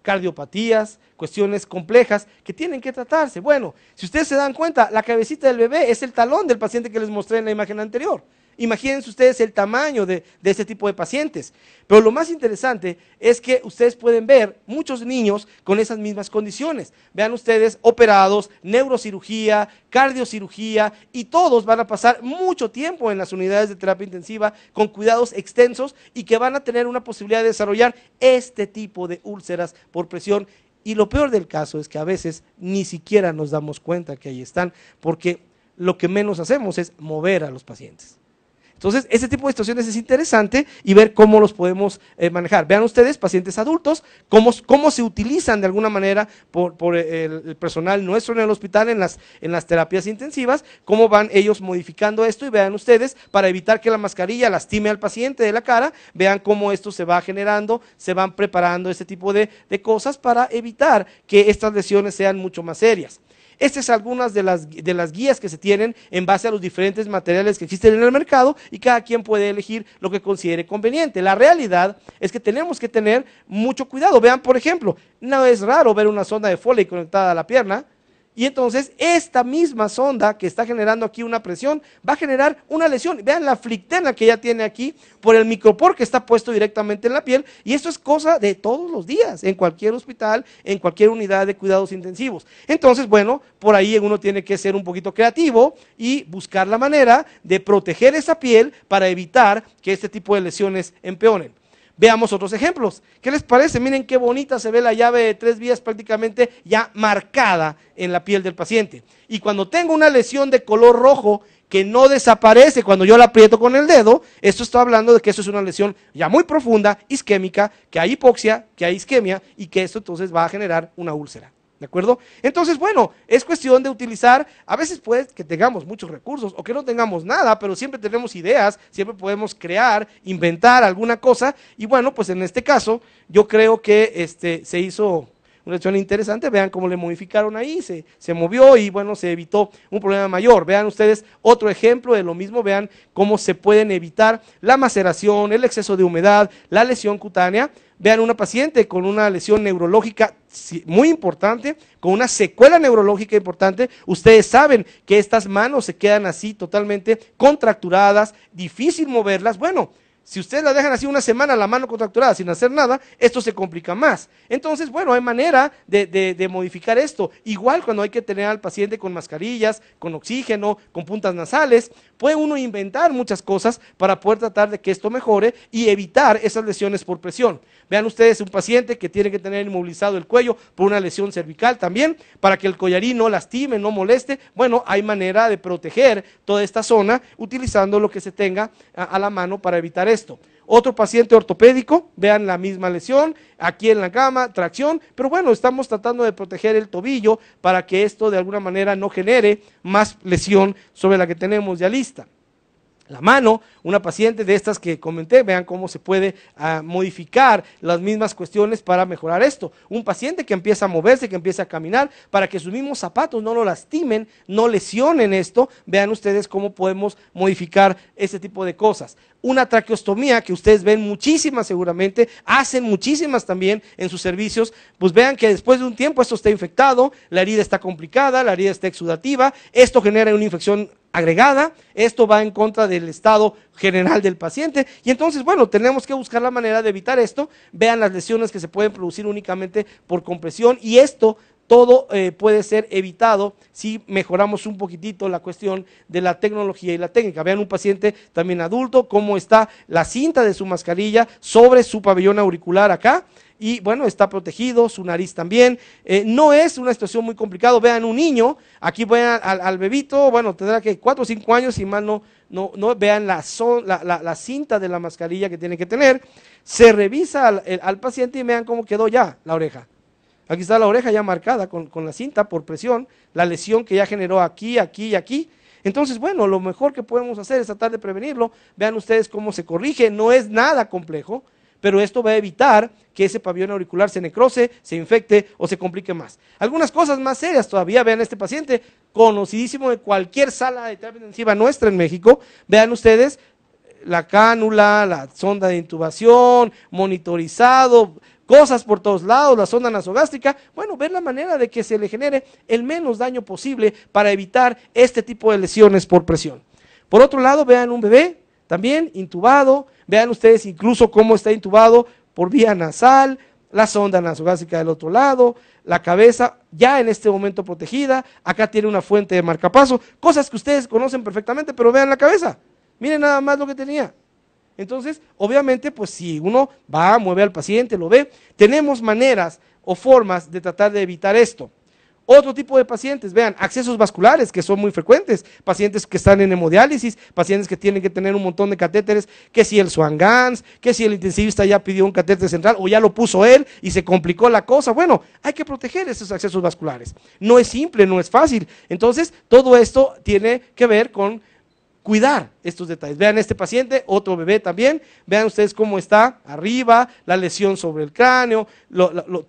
cardiopatías, cuestiones complejas que tienen que tratarse. Bueno, si ustedes se dan cuenta, la cabecita del bebé es el talón del paciente que les mostré en la imagen anterior. Imagínense ustedes el tamaño de, este tipo de pacientes. Pero lo más interesante es que ustedes pueden ver muchos niños con esas mismas condiciones. Vean ustedes operados, neurocirugía, cardiocirugía y todos van a pasar mucho tiempo en las unidades de terapia intensiva con cuidados extensos y que van a tener una posibilidad de desarrollar este tipo de úlceras por presión. Y lo peor del caso es que a veces ni siquiera nos damos cuenta que ahí están porque lo que menos hacemos es mover a los pacientes. Entonces, ese tipo de situaciones es interesante y ver cómo los podemos eh, manejar. Vean ustedes, pacientes adultos, cómo, se utilizan de alguna manera por, eh, el, personal nuestro en el hospital, en las, terapias intensivas, cómo van ellos modificando esto y vean ustedes, para evitar que la mascarilla lastime al paciente de la cara, vean cómo esto se va generando, se van preparando este tipo de cosas para evitar que estas lesiones sean mucho más serias. Estas son algunas de las, de las guías que se tienen en base a los diferentes materiales que existen en el mercado y cada quien puede elegir lo que considere conveniente. La realidad es que tenemos que tener mucho cuidado. Vean, por ejemplo, no es raro ver una sonda de Foley conectada a la pierna y entonces esta misma sonda que está generando aquí una presión va a generar una lesión. Vean la flictena que ella tiene aquí por el micropor que está puesto directamente en la piel. Y esto es cosa de todos los días, en cualquier hospital, en cualquier unidad de cuidados intensivos. Entonces, bueno, por ahí uno tiene que ser un poquito creativo y buscar la manera de proteger esa piel para evitar que este tipo de lesiones empeoren. Veamos otros ejemplos. ¿Qué les parece? Miren qué bonita se ve la llave de tres vías prácticamente ya marcada en la piel del paciente. Y cuando tengo una lesión de color rojo que no desaparece cuando yo la aprieto con el dedo, esto está hablando de que eso es una lesión ya muy profunda, isquémica, que hay hipoxia, que hay isquemia y que esto entonces va a generar una úlcera. ¿De acuerdo? Entonces, bueno, es cuestión de utilizar, a veces puede que tengamos muchos recursos o que no tengamos nada, pero siempre tenemos ideas, siempre podemos crear, inventar alguna cosa. Y bueno, pues en este caso, yo creo que este, se hizo una lesión interesante, vean cómo le modificaron ahí, se, se movió y bueno, se evitó un problema mayor. Vean ustedes otro ejemplo de lo mismo, vean cómo se pueden evitar la maceración, el exceso de humedad, la lesión cutánea. Vean una paciente con una lesión neurológica muy importante, con una secuela neurológica importante. Ustedes saben que estas manos se quedan así totalmente contracturadas, difícil moverlas. Bueno, si ustedes la dejan así una semana, la mano contracturada, sin hacer nada, esto se complica más. Entonces, bueno, hay manera de, de, modificar esto. Igual cuando hay que tener al paciente con mascarillas, con oxígeno, con puntas nasales, puede uno inventar muchas cosas para poder tratar de que esto mejore y evitar esas lesiones por presión. Vean ustedes un paciente que tiene que tener inmovilizado el cuello por una lesión cervical también, para que el collarín no lastime, no moleste. Bueno, hay manera de proteger toda esta zona utilizando lo que se tenga a, la mano para evitar esto. Otro paciente ortopédico, vean la misma lesión, aquí en la cama, tracción, pero bueno, estamos tratando de proteger el tobillo para que esto de alguna manera no genere más lesión sobre la que tenemos ya lista la mano, una paciente de estas que comenté, vean cómo se puede ah, modificar las mismas cuestiones para mejorar esto. Un paciente que empieza a moverse, que empieza a caminar, para que sus mismos zapatos no lo lastimen, no lesionen esto, vean ustedes cómo podemos modificar este tipo de cosas. Una traqueostomía que ustedes ven muchísimas seguramente, hacen muchísimas también en sus servicios, pues vean que después de un tiempo esto está infectado, la herida está complicada, la herida está exudativa, esto genera una infección agregada, esto va en contra del estado general del paciente y entonces, bueno, tenemos que buscar la manera de evitar esto, vean las lesiones que se pueden producir únicamente por compresión y esto todo eh, puede ser evitado si mejoramos un poquitito la cuestión de la tecnología y la técnica. Vean un paciente también adulto, cómo está la cinta de su mascarilla sobre su pabellón auricular acá y bueno, está protegido, su nariz también. Eh, no es una situación muy complicada. Vean un niño, aquí vean al, bebito, bueno, tendrá que 4 o 5 años, y más no, no, no vean la, la, cinta de la mascarilla que tiene que tener. Se revisa al paciente y vean cómo quedó ya la oreja. Aquí está la oreja ya marcada con, la cinta por presión, la lesión que ya generó aquí, aquí y aquí. Entonces, bueno, lo mejor que podemos hacer es tratar de prevenirlo. Vean ustedes cómo se corrige, no es nada complejo, pero esto va a evitar que ese pabellón auricular se necrose, se infecte o se complique más. Algunas cosas más serias todavía, vean este paciente, conocidísimo de cualquier sala de terapia intensiva nuestra en México, vean ustedes la cánula, la sonda de intubación, monitorizado, cosas por todos lados, la sonda nasogástrica, bueno, ver la manera de que se le genere el menos daño posible para evitar este tipo de lesiones por presión. Por otro lado, vean un bebé también intubado, vean ustedes incluso cómo está intubado por vía nasal, la sonda nasogástrica del otro lado, la cabeza ya en este momento protegida, acá tiene una fuente de marcapaso, cosas que ustedes conocen perfectamente, pero vean la cabeza, miren nada más lo que tenía, entonces, obviamente, pues si uno va, mueve al paciente, lo ve, tenemos maneras o formas de tratar de evitar esto. Otro tipo de pacientes, vean, accesos vasculares que son muy frecuentes, pacientes que están en hemodiálisis, pacientes que tienen que tener un montón de catéteres, que si el swangans, que si el intensivista ya pidió un catéter central o ya lo puso él y se complicó la cosa. Bueno, hay que proteger esos accesos vasculares. No es simple, no es fácil. Entonces, todo esto tiene que ver con cuidar estos detalles. Vean este paciente, otro bebé también, vean ustedes cómo está arriba, la lesión sobre el cráneo,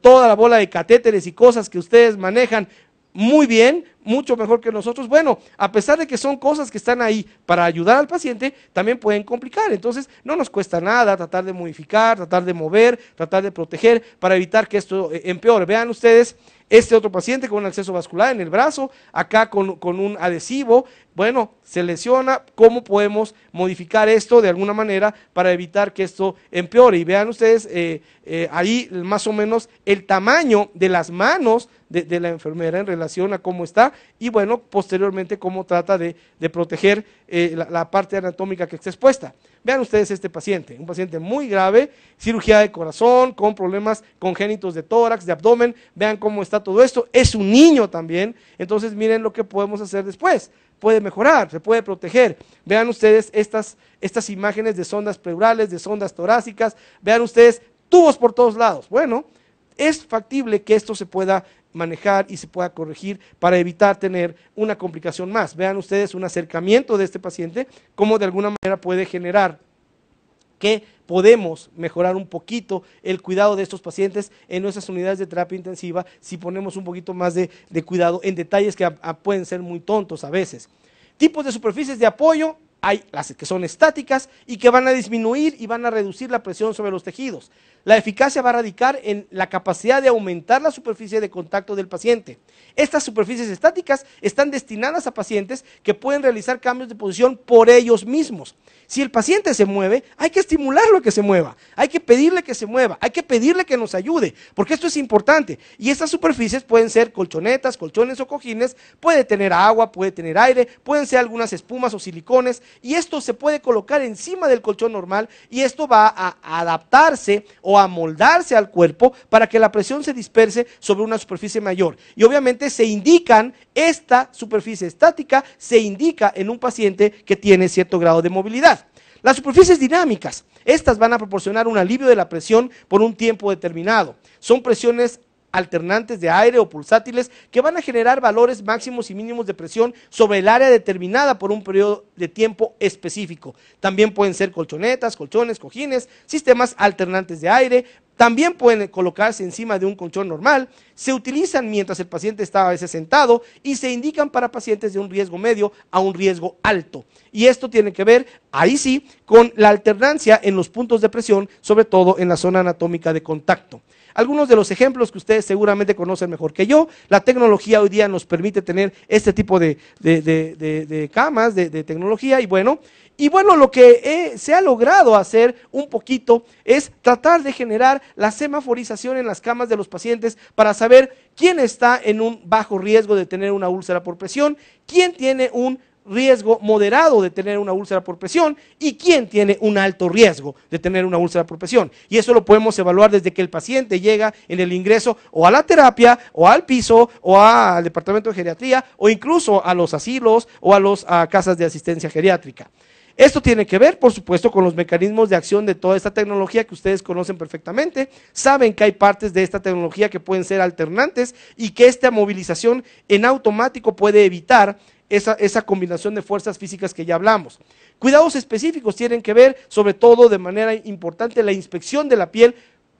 toda la bola de catéteres y cosas que ustedes manejan muy bien, mucho mejor que nosotros. Bueno, a pesar de que son cosas que están ahí para ayudar al paciente, también pueden complicar. Entonces, no nos cuesta nada tratar de modificar, tratar de mover, tratar de proteger para evitar que esto eh, empeore. Vean ustedes este otro paciente con un acceso vascular en el brazo, acá con, un adhesivo, bueno, se lesiona. ¿Cómo podemos modificar esto de alguna manera para evitar que esto empeore? Y vean ustedes eh, eh, ahí más o menos el tamaño de las manos de, la enfermera en relación a cómo está y bueno, posteriormente cómo trata de, proteger eh, la parte anatómica que está expuesta. Vean ustedes este paciente, un paciente muy grave, cirugía de corazón, con problemas congénitos de tórax, de abdomen, vean cómo está todo esto, es un niño también, entonces miren lo que podemos hacer después, puede mejorar, se puede proteger. Vean ustedes estas, estas imágenes de sondas pleurales, de sondas torácicas, vean ustedes tubos por todos lados. Bueno, es factible que esto se pueda manejar y se pueda corregir para evitar tener una complicación más. Vean ustedes un acercamiento de este paciente, cómo de alguna manera puede generar que podemos mejorar un poquito el cuidado de estos pacientes en nuestras unidades de terapia intensiva si ponemos un poquito más de, cuidado en detalles que pueden ser muy tontos a veces. Tipos de superficies de apoyo, hay las que son estáticas y que van a disminuir y van a reducir la presión sobre los tejidos. La eficacia va a radicar en la capacidad de aumentar la superficie de contacto del paciente. Estas superficies estáticas están destinadas a pacientes que pueden realizar cambios de posición por ellos mismos. Si el paciente se mueve, hay que estimularlo a que se mueva, hay que pedirle que se mueva, hay que pedirle que nos ayude, porque esto es importante. Y estas superficies pueden ser colchonetas, colchones o cojines, puede tener agua, puede tener aire, pueden ser algunas espumas o silicones, y esto se puede colocar encima del colchón normal y esto va a adaptarse o a moldarse al cuerpo para que la presión se disperse sobre una superficie mayor. Y obviamente se indican esta superficie estática, se indica en un paciente que tiene cierto grado de movilidad. Las superficies dinámicas, estas van a proporcionar un alivio de la presión por un tiempo determinado. Son presiones alternantes de aire o pulsátiles que van a generar valores máximos y mínimos de presión sobre el área determinada por un periodo de tiempo específico. También pueden ser colchonetas, colchones, cojines, sistemas alternantes de aire. También pueden colocarse encima de un colchón normal. Se utilizan mientras el paciente está a veces sentado y se indican para pacientes de un riesgo medio a un riesgo alto. Y esto tiene que ver, ahí sí, con la alternancia en los puntos de presión, sobre todo en la zona anatómica de contacto algunos de los ejemplos que ustedes seguramente conocen mejor que yo. La tecnología hoy día nos permite tener este tipo de, camas, de, tecnología, y bueno, y bueno, lo que eh, se ha logrado hacer un poquito es tratar de generar la semaforización en las camas de los pacientes para saber quién está en un bajo riesgo de tener una úlcera por presión, quién tiene un riesgo moderado de tener una úlcera por presión y quién tiene un alto riesgo de tener una úlcera por presión. Y eso lo podemos evaluar desde que el paciente llega en el ingreso o a la terapia, o al piso, o al departamento de geriatría, o incluso a los asilos o a las casas de asistencia geriátrica. Esto tiene que ver, por supuesto, con los mecanismos de acción de toda esta tecnología que ustedes conocen perfectamente. Saben que hay partes de esta tecnología que pueden ser alternantes y que esta movilización en automático puede evitar esa, combinación de fuerzas físicas que ya hablamos. Cuidados específicos tienen que ver, sobre todo de manera importante, la inspección de la piel,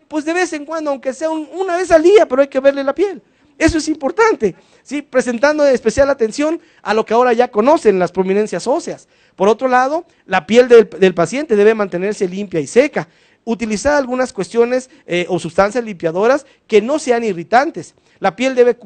pues de vez en cuando, aunque sea una vez al día, pero hay que verle la piel. Eso es importante, ¿sí? presentando especial atención a lo que ahora ya conocen, las prominencias óseas. Por otro lado, la piel del, paciente debe mantenerse limpia y seca. Utilizar algunas cuestiones eh, o sustancias limpiadoras que no sean irritantes. La piel debe,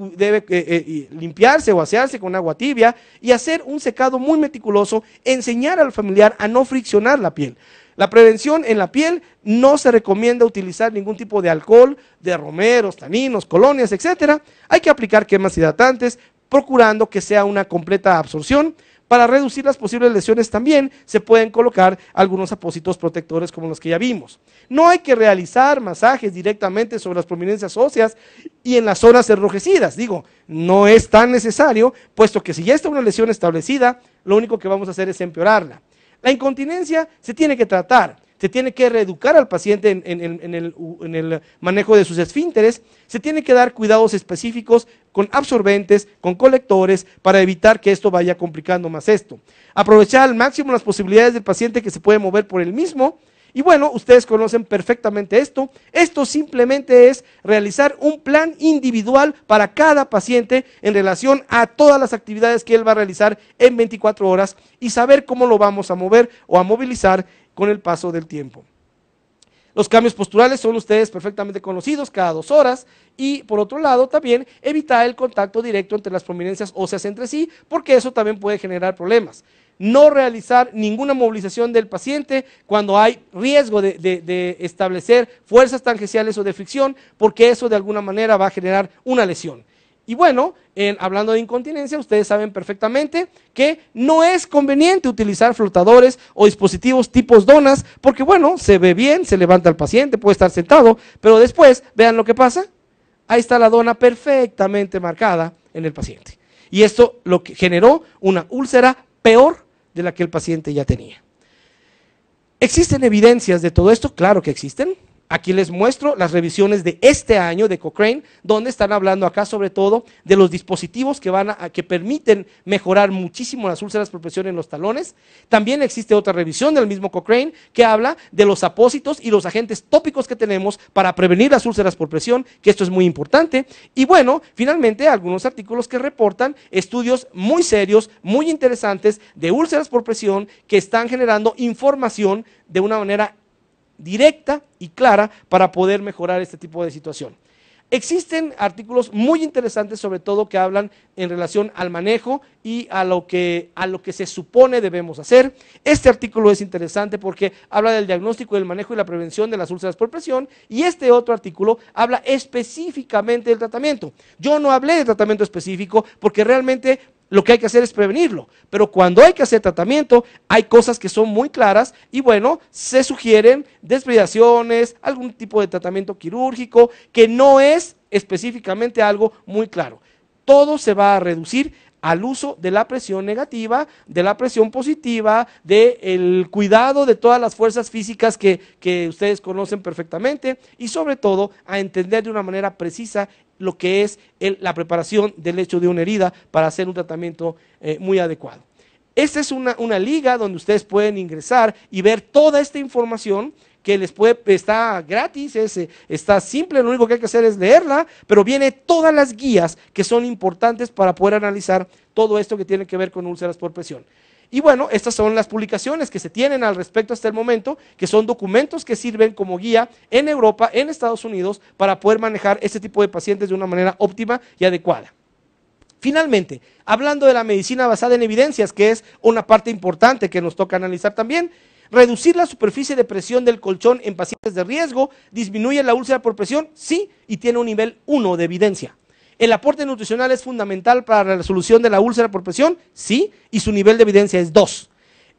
eh, eh, limpiarse o asearse con agua tibia y hacer un secado muy meticuloso, enseñar al familiar a no friccionar la piel. La prevención en la piel no se recomienda utilizar ningún tipo de alcohol, de romeros, taninos, colonias, etc. Hay que aplicar quemas hidratantes, procurando que sea una completa absorción. Para reducir las posibles lesiones también se pueden colocar algunos apósitos protectores como los que ya vimos. No hay que realizar masajes directamente sobre las prominencias óseas y en las zonas enrojecidas. Digo, no es tan necesario, puesto que si ya está una lesión establecida, lo único que vamos a hacer es empeorarla. La incontinencia se tiene que tratar se tiene que reeducar al paciente en, el, el, manejo de sus esfínteres, se tiene que dar cuidados específicos con absorbentes, con colectores, para evitar que esto vaya complicando más esto. Aprovechar al máximo las posibilidades del paciente que se puede mover por él mismo. Y bueno, ustedes conocen perfectamente esto. Esto simplemente es realizar un plan individual para cada paciente en relación a todas las actividades que él va a realizar en 24 horas y saber cómo lo vamos a mover o a movilizar con el paso del tiempo. Los cambios posturales son ustedes perfectamente conocidos cada dos horas y por otro lado también evitar el contacto directo entre las prominencias óseas entre sí porque eso también puede generar problemas. No realizar ninguna movilización del paciente cuando hay riesgo de, establecer fuerzas tangenciales o de fricción porque eso de alguna manera va a generar una lesión. Y bueno, hablando de incontinencia, ustedes saben perfectamente que no es conveniente utilizar flotadores o dispositivos tipos donas, porque bueno, se ve bien, se levanta el paciente, puede estar sentado, pero después, vean lo que pasa, ahí está la dona perfectamente marcada en el paciente. Y esto lo que generó una úlcera peor de la que el paciente ya tenía. ¿Existen evidencias de todo esto? Claro que existen. Aquí les muestro las revisiones de este año de Cochrane, donde están hablando acá sobre todo de los dispositivos que, van a, que permiten mejorar muchísimo las úlceras por presión en los talones. También existe otra revisión del mismo Cochrane que habla de los apósitos y los agentes tópicos que tenemos para prevenir las úlceras por presión, que esto es muy importante. Y bueno, finalmente algunos artículos que reportan estudios muy serios, muy interesantes de úlceras por presión que están generando información de una manera directa y clara para poder mejorar este tipo de situación. Existen artículos muy interesantes, sobre todo que hablan en relación al manejo y a lo que, a lo que se supone debemos hacer. Este artículo es interesante porque habla del diagnóstico, del manejo y la prevención de las úlceras por presión y este otro artículo habla específicamente del tratamiento. Yo no hablé de tratamiento específico porque realmente lo que hay que hacer es prevenirlo. Pero cuando hay que hacer tratamiento, hay cosas que son muy claras y bueno, se sugieren desviaciones, algún tipo de tratamiento quirúrgico, que no es específicamente algo muy claro. Todo se va a reducir al uso de la presión negativa, de la presión positiva, del cuidado de todas las fuerzas físicas que, ustedes conocen perfectamente y sobre todo a entender de una manera precisa lo que es la preparación del hecho de una herida para hacer un tratamiento eh, muy adecuado. Esta es una, una liga donde ustedes pueden ingresar y ver toda esta información que les puede, está gratis, eh, está simple, lo único que hay que hacer es leerla, pero viene todas las guías que son importantes para poder analizar todo esto que tiene que ver con úlceras por presión. Y bueno, estas son las publicaciones que se tienen al respecto hasta el momento, que son documentos que sirven como guía en Europa, en Estados Unidos, para poder manejar este tipo de pacientes de una manera óptima y adecuada. Finalmente, hablando de la medicina basada en evidencias, que es una parte importante que nos toca analizar también, Reducir la superficie de presión del colchón en pacientes de riesgo disminuye la úlcera por presión, sí, y tiene un nivel 1 de evidencia. El aporte nutricional es fundamental para la resolución de la úlcera por presión, sí, y su nivel de evidencia es 2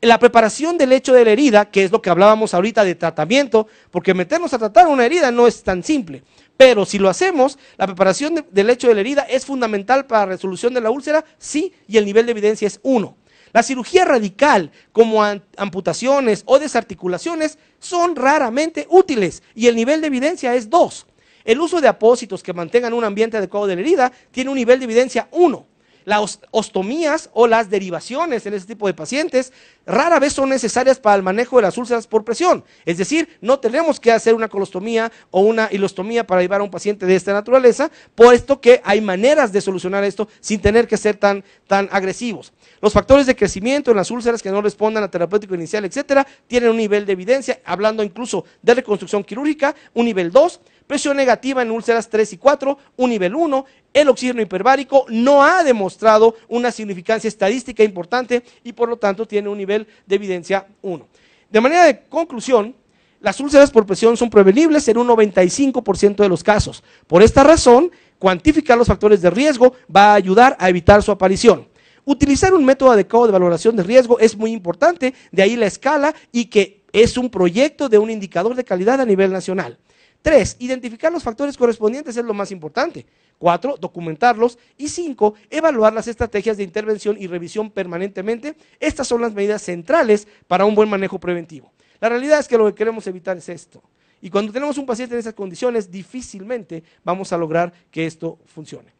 la preparación del hecho de la herida, que es lo que hablábamos ahorita de tratamiento, porque meternos a tratar una herida no es tan simple. Pero si lo hacemos, la preparación del hecho de la herida es fundamental para la resolución de la úlcera, sí, y el nivel de evidencia es 1. La cirugía radical, como amputaciones o desarticulaciones, son raramente útiles y el nivel de evidencia es 2. El uso de apósitos que mantengan un ambiente adecuado de la herida tiene un nivel de evidencia 1. Las ostomías o las derivaciones en este tipo de pacientes rara vez son necesarias para el manejo de las úlceras por presión. Es decir, no tenemos que hacer una colostomía o una hilostomía para llevar a un paciente de esta naturaleza, puesto que hay maneras de solucionar esto sin tener que ser tan, tan agresivos. Los factores de crecimiento en las úlceras que no respondan a terapéutico inicial, etcétera, tienen un nivel de evidencia, hablando incluso de reconstrucción quirúrgica, un nivel 2, presión negativa en úlceras 3 y 4, un nivel 1, el oxígeno hiperbárico no ha demostrado una significancia estadística importante y por lo tanto tiene un nivel de evidencia 1. De manera de conclusión, las úlceras por presión son prevenibles en un 95% de los casos. Por esta razón, cuantificar los factores de riesgo va a ayudar a evitar su aparición. Utilizar un método adecuado de valoración de riesgo es muy importante, de ahí la escala y que es un proyecto de un indicador de calidad a nivel nacional. Tres, identificar los factores correspondientes es lo más importante. Cuatro, documentarlos. Y cinco, evaluar las estrategias de intervención y revisión permanentemente. Estas son las medidas centrales para un buen manejo preventivo. La realidad es que lo que queremos evitar es esto. Y cuando tenemos un paciente en esas condiciones, difícilmente vamos a lograr que esto funcione.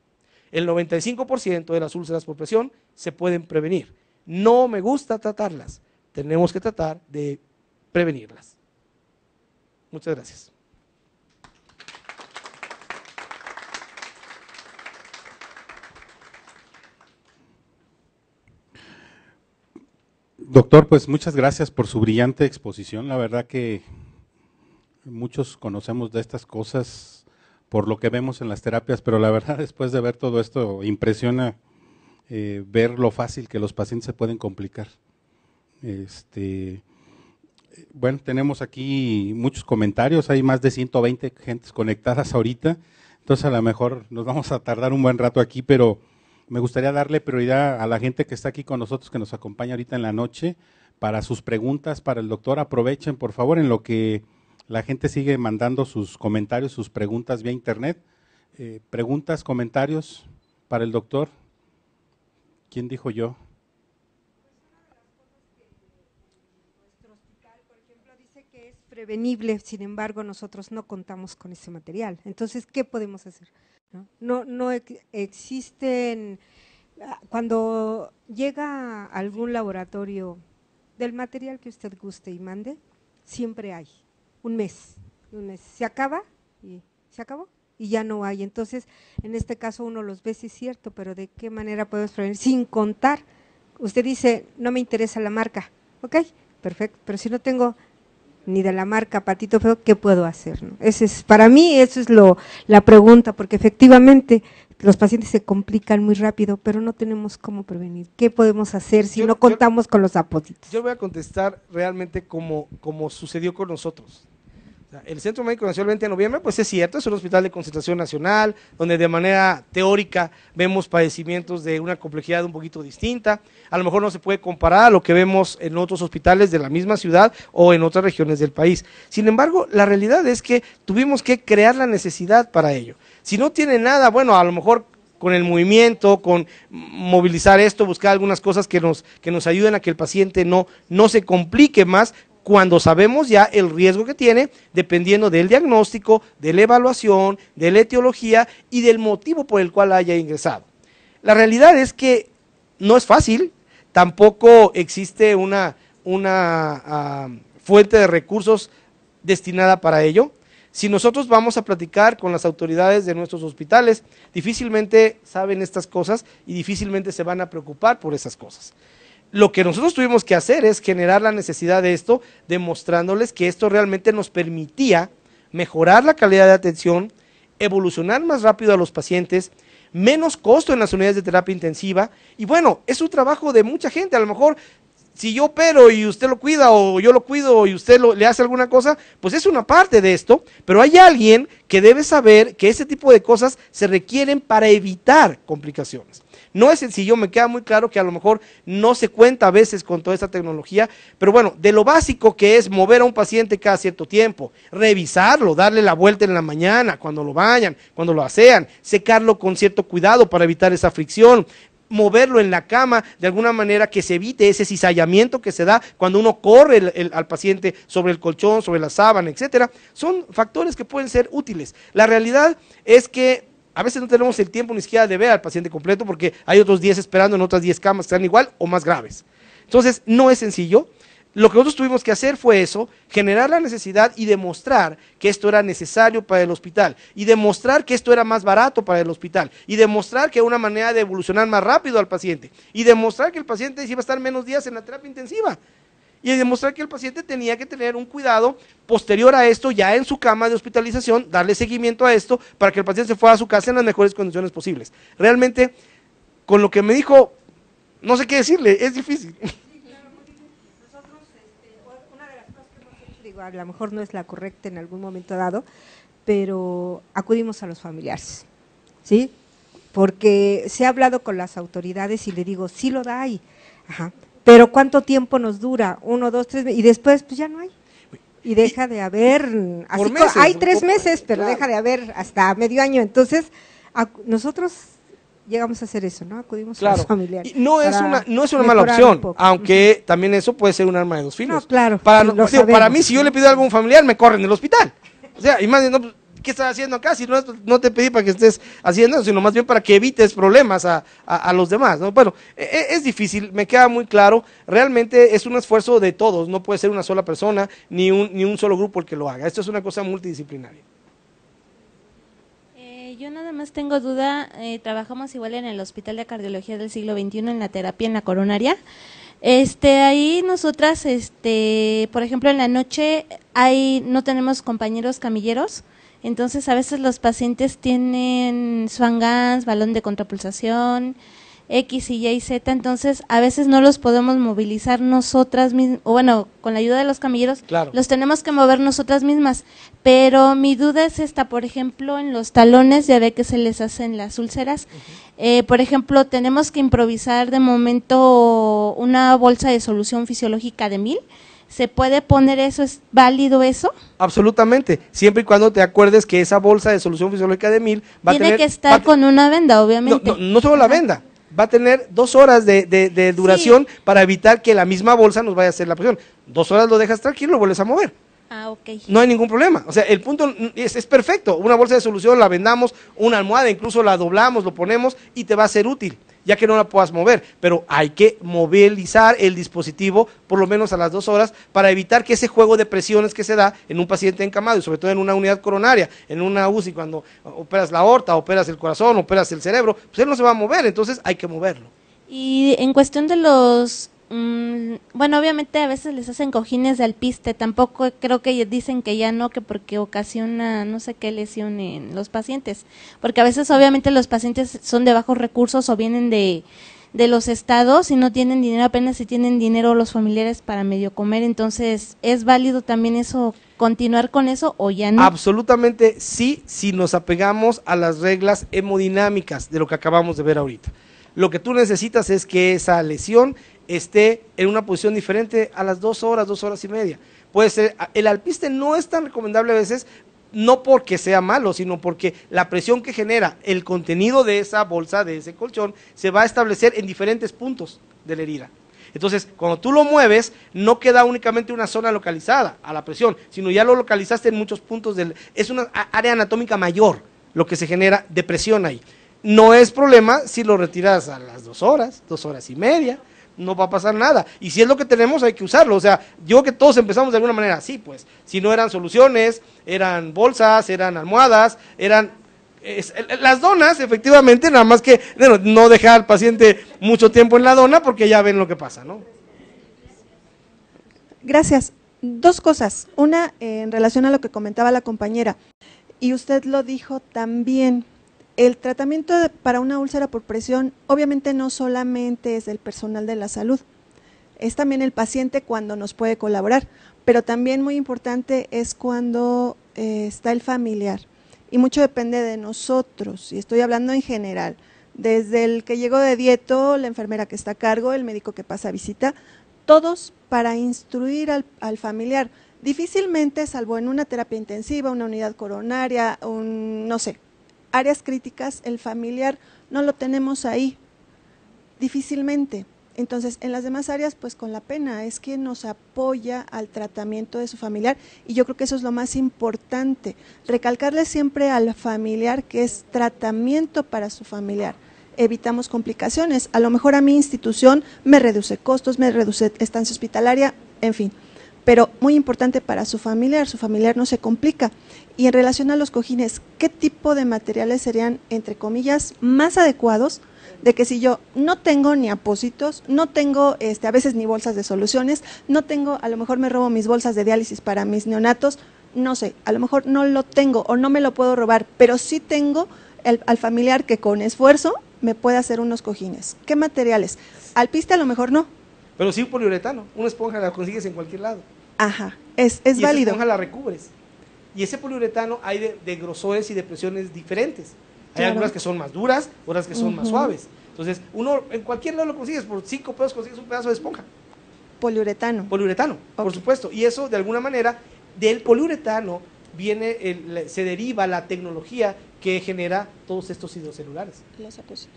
El 95% de las úlceras por presión se pueden prevenir. No me gusta tratarlas. Tenemos que tratar de prevenirlas. Muchas gracias. Doctor, pues muchas gracias por su brillante exposición. La verdad que muchos conocemos de estas cosas por lo que vemos en las terapias, pero la verdad después de ver todo esto impresiona eh, ver lo fácil que los pacientes se pueden complicar. Este, bueno, tenemos aquí muchos comentarios, hay más de 120 gentes conectadas ahorita, entonces a lo mejor nos vamos a tardar un buen rato aquí, pero me gustaría darle prioridad a la gente que está aquí con nosotros, que nos acompaña ahorita en la noche, para sus preguntas para el doctor. Aprovechen, por favor, en lo que la gente sigue mandando sus comentarios, sus preguntas vía internet. Eh, preguntas, comentarios para el doctor. ¿Quién dijo yo? que dice es prevenible, sin embargo nosotros no contamos con ese material. Entonces, ¿qué podemos hacer? No, no, existen, ah, cuando llega algún laboratorio del material que usted guste y mande, siempre hay, un mes, un mes, se acaba y se acabó y ya no hay. Entonces, en este caso uno los ve, sí es cierto, pero ¿de qué manera podemos prevenir? Sin contar, usted dice, no me interesa la marca, ¿ok? Perfecto, pero si no tengo ni de la marca Patito Feo, ¿qué puedo hacer? es, para mí eso es lo, la pregunta, porque efectivamente los pacientes se complican muy rápido, pero no tenemos cómo prevenir. ¿Qué podemos hacer si no contamos con los apósitos? Yo voy a contestar realmente como, como sucedió con nosotros. El Centro Médico Nacional 20 de noviembre, pues es cierto, es un hospital de concentración nacional, donde de manera teórica vemos padecimientos de una complejidad un poquito distinta. A lo mejor no se puede comparar a lo que vemos en otros hospitales de la misma ciudad o en otras regiones del país. Sin embargo, la realidad es que tuvimos que crear la necesidad para ello. Si no tiene nada, bueno, a lo mejor con el movimiento, con movilizar esto, buscar algunas cosas que nos, ayuden a que el paciente no se complique más cuando sabemos ya el riesgo que tiene, dependiendo del diagnóstico, de la evaluación, de la etiología y del motivo por el cual haya ingresado. La realidad es que no es fácil, tampoco existe una, ah, fuente de recursos destinada para ello. Si nosotros vamos a platicar con las autoridades de nuestros hospitales, difícilmente saben estas cosas y difícilmente se van a preocupar por esas cosas lo que nosotros tuvimos que hacer es generar la necesidad de esto, demostrándoles que esto realmente nos permitía mejorar la calidad de atención, evolucionar más rápido a los pacientes, menos costo en las unidades de terapia intensiva. Y bueno, es un trabajo de mucha gente. A lo mejor, si yo opero y usted lo cuida o yo lo cuido y usted le hace alguna cosa, pues es una parte de esto. Pero hay alguien que debe saber que ese tipo de cosas se requieren para evitar complicaciones. No es sencillo, me queda muy claro que a lo mejor no se cuenta a veces con toda esta tecnología, pero bueno, de lo básico que es mover a un paciente cada cierto tiempo, revisarlo, darle la vuelta en la mañana, cuando lo bañan, cuando lo asean, secarlo con cierto cuidado para evitar esa fricción, moverlo en la cama de alguna manera que se evite ese cizallamiento que se da cuando uno corre al paciente sobre el colchón, sobre la sábana, etcétera, son factores que pueden ser útiles. La realidad es que a veces no tenemos el tiempo ni siquiera de ver al paciente completo porque hay otros 10 esperando en otras 10 camas que están igual o más graves. Entonces, no es sencillo. Lo que nosotros tuvimos que hacer fue eso, generar la necesidad y demostrar que esto era necesario para el hospital, y demostrar que esto era más barato para el hospital, y demostrar que era una manera de evolucionar más rápido al paciente, y demostrar que el paciente iba a estar menos días en la terapia intensiva y demostrar que el paciente tenía que tener un cuidado posterior a esto, ya en su cama de hospitalización, darle seguimiento a esto para que el paciente se fuera a su casa en las mejores condiciones posibles. Realmente, con lo que me dijo, no sé qué decirle, es difícil. nosotros, este, una de las cosas que Digo, a lo mejor no es la correcta en algún momento dado, pero acudimos a los familiares, ¿sí? Porque se ha hablado con las autoridades y le digo, sí lo da ahí, ajá, pero ¿cuánto tiempo nos dura? Uno, dos, tres, meses. y después pues ya no hay. Y deja de haber, hay tres meses, pero deja de haber hasta medio año. Entonces, nosotros llegamos a hacer eso, ¿no? Acudimos a los familiares. no, es una, no es una mala opción, aunque también eso puede ser un arma de dos filos. No, claro. Para, para mí, si yo le pido algo a un familiar, me corren del hospital. O sea, y más, pues, ¿Qué estás haciendo acá? Si no, te pedí para que estés haciendo sino más bien para que evites problemas a, los demás. Bueno, e, e, es, difícil, me queda muy claro. Realmente es un esfuerzo de todos, no puede ser una sola persona ni un, ni un solo grupo el que lo haga. Esto es una cosa multidisciplinaria. Eh, yo nada más tengo duda, eh, trabajamos igual en el Hospital de Cardiología del siglo XXI en la terapia en la coronaria. Este, ahí nosotras, este, por ejemplo, en la noche hay, no tenemos compañeros camilleros, entonces, a veces los pacientes tienen swangans, balón de contrapulsación, X y Y Z, entonces a veces no los podemos movilizar nosotras mismas, o bueno, con la ayuda de los camilleros, claro. los tenemos que mover nosotras mismas. Pero mi duda es esta, por ejemplo, en los talones, ya ve que se les hacen las úlceras. Eh, por ejemplo, tenemos que improvisar de momento una bolsa de solución fisiológica de mil ¿Se puede poner eso? ¿Es válido eso? Absolutamente, siempre y cuando te acuerdes que esa bolsa de solución fisiológica de mil va a tener, Tiene que estar con una venda, obviamente. No, solo la venda, va a tener dos horas de, de, duración para evitar que la misma bolsa nos vaya a hacer la presión. Dos horas lo dejas tranquilo, lo vuelves a mover. Ah, okay. No hay ningún problema. O sea, el punto es, es perfecto. Una bolsa de solución la vendamos, una almohada incluso la doblamos, lo ponemos y te va a ser útil ya que no la puedas mover, pero hay que movilizar el dispositivo por lo menos a las dos horas para evitar que ese juego de presiones que se da en un paciente encamado y sobre todo en una unidad coronaria, en una UCI cuando operas la aorta, operas el corazón, operas el cerebro, pues él no se va a mover, entonces hay que moverlo. Y en cuestión de los Mm, bueno, obviamente a veces les hacen cojines de alpiste, tampoco creo que dicen que ya no, que porque ocasiona no sé qué lesión en los pacientes, porque a veces obviamente los pacientes son de bajos recursos o vienen de, de los estados y no tienen dinero, apenas si tienen dinero los familiares para medio comer, entonces es válido también eso, continuar con eso o ya no. Absolutamente sí, si nos apegamos a las reglas hemodinámicas de lo que acabamos de ver ahorita. Lo que tú necesitas es que esa lesión esté en una posición diferente a las dos horas, dos horas y media. Puede ser, el alpiste no es tan recomendable a veces, no porque sea malo, sino porque la presión que genera el contenido de esa bolsa, de ese colchón, se va a establecer en diferentes puntos de la herida. Entonces, cuando tú lo mueves, no queda únicamente una zona localizada a la presión, sino ya lo localizaste en muchos puntos del... Es una área anatómica mayor lo que se genera de presión ahí. No es problema si lo retiras a las dos horas, dos horas y media, no va a pasar nada. Y si es lo que tenemos, hay que usarlo. O sea, yo que todos empezamos de alguna manera así, pues. Si no eran soluciones, eran bolsas, eran almohadas, eran las donas, efectivamente, nada más que no dejar al paciente mucho tiempo en la dona porque ya ven lo que pasa, ¿no? Gracias. Dos cosas. Una, eh, en relación a lo que comentaba la compañera, y usted lo dijo también, el tratamiento para una úlcera por presión obviamente no solamente es el personal de la salud, es también el paciente cuando nos puede colaborar, pero también muy importante es cuando eh, está el familiar. Y mucho depende de nosotros, y estoy hablando en general, desde el que llegó de dieto, la enfermera que está a cargo, el médico que pasa a visita, todos para instruir al, al familiar. Difícilmente, salvo en una terapia intensiva, una unidad coronaria, un, no sé, áreas críticas, el familiar no lo tenemos ahí, difícilmente. Entonces, en las demás áreas, pues con la pena, es quien nos apoya al tratamiento de su familiar y yo creo que eso es lo más importante, recalcarle siempre al familiar que es tratamiento para su familiar. Evitamos complicaciones, a lo mejor a mi institución me reduce costos, me reduce estancia hospitalaria, en fin, pero muy importante para su familiar, su familiar no se complica y en relación a los cojines, ¿qué tipo de materiales serían, entre comillas, más adecuados? De que si yo no tengo ni apósitos, no tengo este, a veces ni bolsas de soluciones, no tengo, a lo mejor me robo mis bolsas de diálisis para mis neonatos, no sé, a lo mejor no lo tengo o no me lo puedo robar, pero sí tengo al familiar que con esfuerzo me puede hacer unos cojines. ¿Qué materiales? Al piste a lo mejor no. Pero sí un poliuretano, una esponja la consigues en cualquier lado. Ajá, es, es válido. Esa esponja la recubres. Y ese poliuretano hay de, grosores y de presiones diferentes. Hay algunas que son más duras, otras que son más suaves. Entonces, uno en cualquier lado lo consigues, por cinco pesos consigues un pedazo de esponja. Poliuretano. Poliuretano, por supuesto. Y eso, de alguna manera, del poliuretano viene se deriva la tecnología que genera todos estos hidrocelulares. Los apósitos.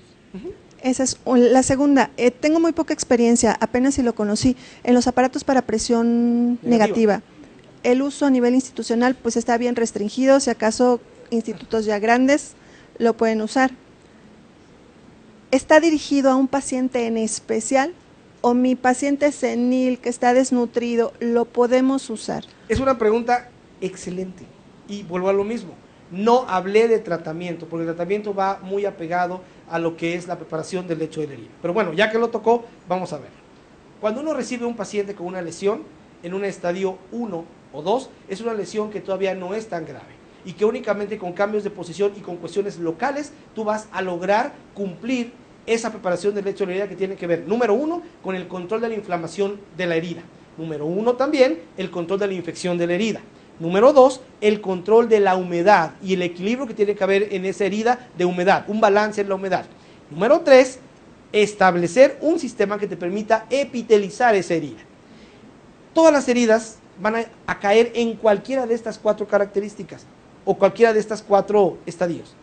Esa es la segunda. Eh, tengo muy poca experiencia, apenas si lo conocí, en los aparatos para presión negativa el uso a nivel institucional pues está bien restringido, si acaso institutos ya grandes lo pueden usar. ¿Está dirigido a un paciente en especial o mi paciente senil que está desnutrido lo podemos usar? Es una pregunta excelente y vuelvo a lo mismo. No hablé de tratamiento, porque el tratamiento va muy apegado a lo que es la preparación del lecho de herida. Pero bueno, ya que lo tocó, vamos a ver. Cuando uno recibe un paciente con una lesión en un estadio 1, dos, es una lesión que todavía no es tan grave y que únicamente con cambios de posición y con cuestiones locales tú vas a lograr cumplir esa preparación del lecho de la herida que tiene que ver, número uno, con el control de la inflamación de la herida. Número uno también, el control de la infección de la herida. Número dos, el control de la humedad y el equilibrio que tiene que haber en esa herida de humedad, un balance en la humedad. Número tres, establecer un sistema que te permita epitelizar esa herida. Todas las heridas van a, caer en cualquiera de estas cuatro características o cualquiera de estas cuatro estadios.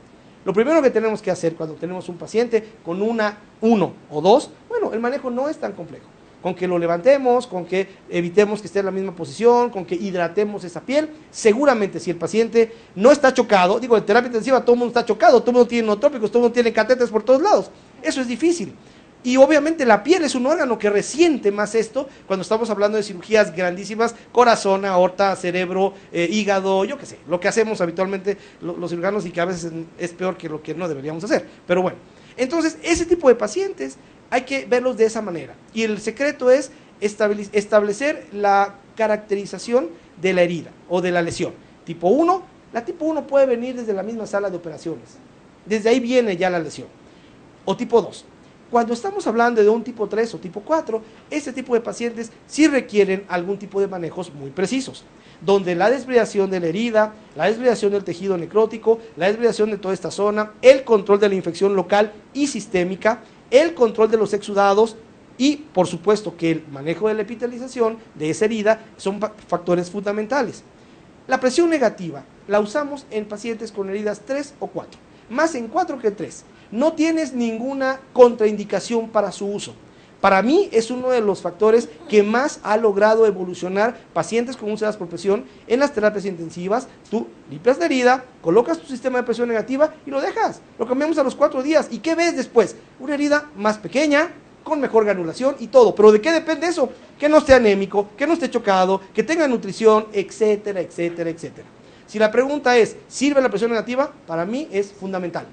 Lo primero que tenemos que hacer cuando tenemos un paciente con una uno o dos, bueno, el manejo no es tan complejo. Con que lo levantemos, con que evitemos que esté en la misma posición, con que hidratemos esa piel, seguramente si el paciente no está chocado, digo, en terapia intensiva todo el mundo está chocado, todo el mundo tiene notrópicos, todo el mundo tiene catetes por todos lados. Eso es difícil. Y obviamente la piel es un órgano que resiente más esto cuando estamos hablando de cirugías grandísimas, corazón, aorta, cerebro, eh, hígado, yo qué sé, lo que hacemos habitualmente los cirujanos y que a veces es peor que lo que no deberíamos hacer. Pero bueno, entonces ese tipo de pacientes hay que verlos de esa manera. Y el secreto es establecer la caracterización de la herida o de la lesión. Tipo 1, la tipo 1 puede venir desde la misma sala de operaciones. Desde ahí viene ya la lesión. O tipo 2, cuando estamos hablando de un tipo 3 o tipo 4, este tipo de pacientes sí requieren algún tipo de manejos muy precisos, donde la desviación de la herida, la desviación del tejido necrótico, la desviación de toda esta zona, el control de la infección local y sistémica, el control de los exudados y por supuesto que el manejo de la epitalización de esa herida son factores fundamentales. La presión negativa la usamos en pacientes con heridas 3 o 4, más en 4 que 3 no tienes ninguna contraindicación para su uso. Para mí es uno de los factores que más ha logrado evolucionar pacientes con úlceras por presión en las terapias intensivas. Tú limpias la herida, colocas tu sistema de presión negativa y lo dejas. Lo cambiamos a los cuatro días. ¿Y qué ves después? Una herida más pequeña, con mejor granulación y todo. Pero ¿de qué depende eso? Que no esté anémico, que no esté chocado, que tenga nutrición, etcétera, etcétera, etcétera. Si la pregunta es, ¿sirve la presión negativa? Para mí es fundamental.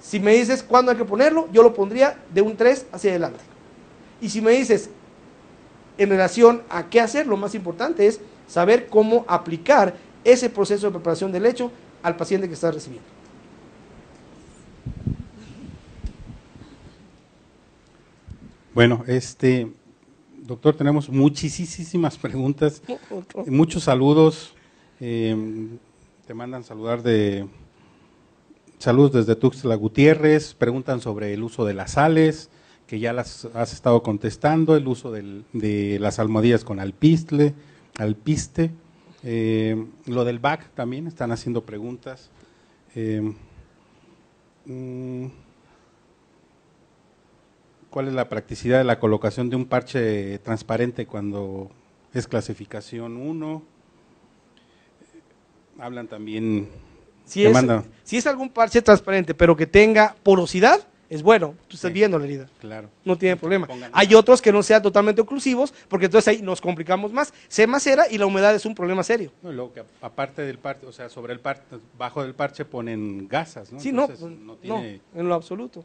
Si me dices cuándo hay que ponerlo, yo lo pondría de un 3 hacia adelante. Y si me dices en relación a qué hacer, lo más importante es saber cómo aplicar ese proceso de preparación del hecho al paciente que está recibiendo. Bueno, este doctor, tenemos muchísimas preguntas, muchos saludos. Eh, te mandan saludar de Saludos desde Tuxtla Gutiérrez. Preguntan sobre el uso de las sales, que ya las has estado contestando, el uso de las almohadillas con alpiste, alpiste. Eh, lo del BAC también, están haciendo preguntas. Eh, mm, ¿Cuál es la practicidad de la colocación de un parche transparente cuando es clasificación 1? Hablan también si es, algún parche transparente, pero que tenga porosidad, es bueno. Tú estás viendo la herida. Claro. No tiene problema. Hay otros que no sean totalmente oclusivos, porque entonces ahí nos complicamos más. Se macera y la humedad es un problema serio. No, luego que aparte del parche, o sea, sobre el parche, bajo del parche ponen gasas, ¿no? Sí, no, pues, no, tiene... en lo absoluto.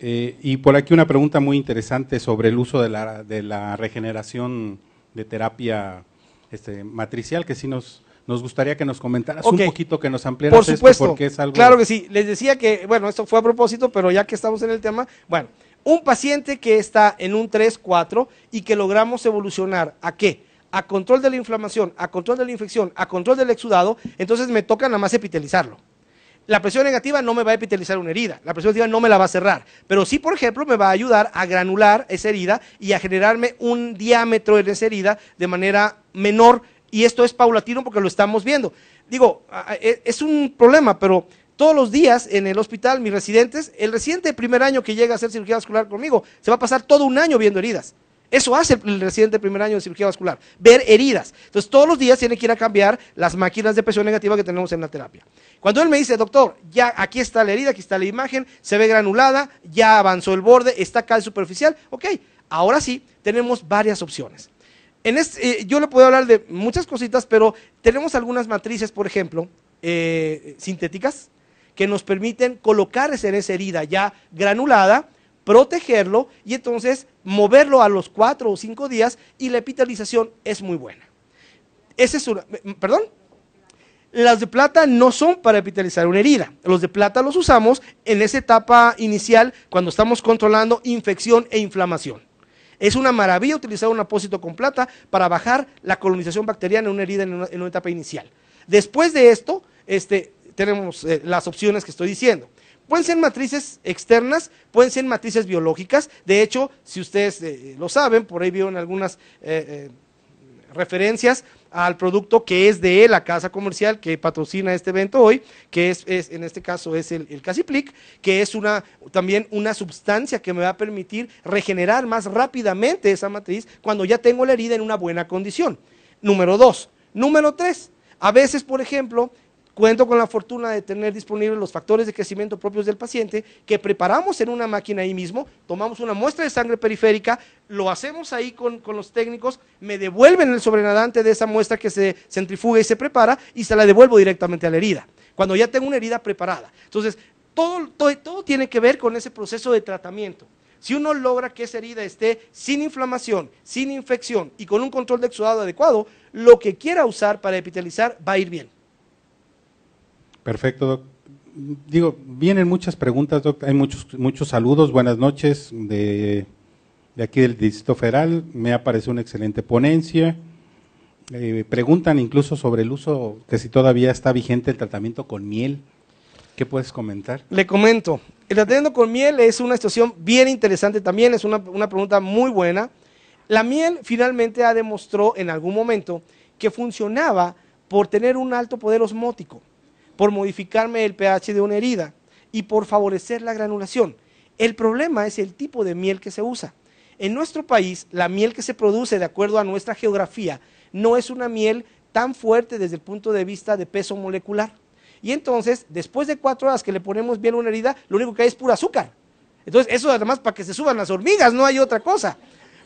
Eh, y por aquí una pregunta muy interesante sobre el uso de la, regeneración de terapia este, matricial, que sí nos nos gustaría que nos comentaras un poquito, que nos ampliaras Por esto porque es algo... claro que sí. Les decía que, bueno, esto fue a propósito, pero ya que estamos en el tema, bueno, un paciente que está en un 3-4 y que logramos evolucionar, ¿a qué? A control de la inflamación, a control de la infección, a control del exudado, entonces me toca nada más epitelizarlo. La presión negativa no me va a epitelizar una herida, la presión negativa no me la va a cerrar, pero sí, por ejemplo, me va a ayudar a granular esa herida y a generarme un diámetro en esa herida de manera menor y esto es paulatino porque lo estamos viendo. Digo, e, es un problema, pero todos los días en el hospital, mis residentes, el residente primer año que llega a hacer cirugía vascular conmigo, se va a pasar todo un año viendo heridas. Eso hace el residente primer año de cirugía vascular, ver heridas. Entonces, todos los días tiene que ir a cambiar las máquinas de presión negativa que tenemos en la terapia. Cuando él me dice, doctor, ya aquí está la herida, aquí está la imagen, se ve granulada, ya avanzó el borde, está casi superficial, ok, ahora sí, tenemos varias opciones. Eh, yo le puedo hablar de muchas cositas, pero tenemos algunas matrices, por ejemplo, eh, sintéticas, que nos permiten colocar esa herida ya granulada, protegerlo y entonces moverlo a los cuatro o cinco días y la epitalización es muy buena. Ese ¿Perdón? Las de plata no son para epitalizar una herida. Los de plata los usamos en esa etapa inicial cuando estamos controlando infección e inflamación. Es una maravilla utilizar un apósito con plata para bajar la colonización bacteriana en una herida en una, etapa inicial. Después de esto, este, tenemos eh, las opciones que estoy diciendo. Pueden ser matrices externas, pueden ser matrices biológicas. De hecho, si ustedes eh, lo saben, por ahí vieron algunas eh, referencias, al producto que es de la casa comercial que patrocina este evento hoy, que es, en este caso es el, el Casiplic, que es una, también una sustancia que me va a permitir regenerar más rápidamente esa matriz cuando ya tengo la herida en una buena condición. Número dos. Número tres. A veces, por ejemplo, Cuento con la fortuna de tener disponibles los factores de crecimiento propios del paciente que preparamos en una máquina ahí mismo, tomamos una muestra de sangre periférica, lo hacemos ahí con, los técnicos, me devuelven el sobrenadante de esa muestra que se centrifuga y se prepara y se la devuelvo directamente a la herida, cuando ya tengo una herida preparada. Entonces, todo, todo, todo tiene que ver con ese proceso de tratamiento. Si uno logra que esa herida esté sin inflamación, sin infección y con un control de exudado adecuado, lo que quiera usar para epitalizar va a ir bien. Perfecto, Digo, vienen muchas preguntas, doctor, Hay muchos, muchos saludos. Buenas noches de, aquí del Distrito Federal. Me ha parecido una excelente ponencia. Eh, preguntan incluso sobre el uso, que si todavía está vigente el tratamiento con miel. ¿Qué puedes comentar? Le comento. El tratamiento con miel es una situación bien interesante también, es una, una pregunta muy buena. La miel finalmente ha demostrado en algún momento que funcionaba por tener un alto poder osmótico por modificarme el pH de una herida y por favorecer la granulación. El problema es el tipo de miel que se usa. En nuestro país, la miel que se produce de acuerdo a nuestra geografía no es una miel tan fuerte desde el punto de vista de peso molecular. Y entonces, después de cuatro horas que le ponemos bien una herida, lo único que hay es pura azúcar. Entonces, eso además para que se suban las hormigas, no hay otra cosa.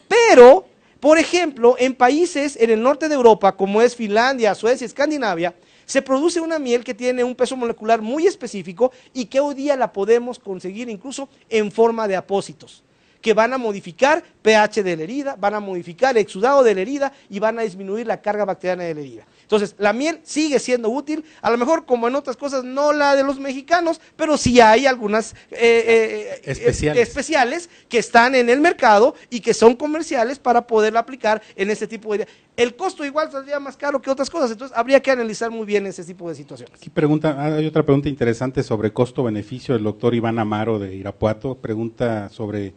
Pero, por ejemplo, en países en el norte de Europa, como es Finlandia, Suecia, Escandinavia, se produce una miel que tiene un peso molecular muy específico y que hoy día la podemos conseguir incluso en forma de apósitos que van a modificar pH de la herida, van a modificar el exudado de la herida y van a disminuir la carga bacteriana de la herida. Entonces, la miel sigue siendo útil, a lo mejor como en otras cosas, no la de los mexicanos, pero sí hay algunas eh, eh, eh, especiales. que están en el mercado y que son comerciales para poderla aplicar en este tipo de... El costo igual saldría más caro que otras cosas, entonces habría que analizar muy bien ese tipo de situaciones. pregunta, ah, hay otra pregunta interesante sobre costo-beneficio. del doctor Iván Amaro de Irapuato pregunta sobre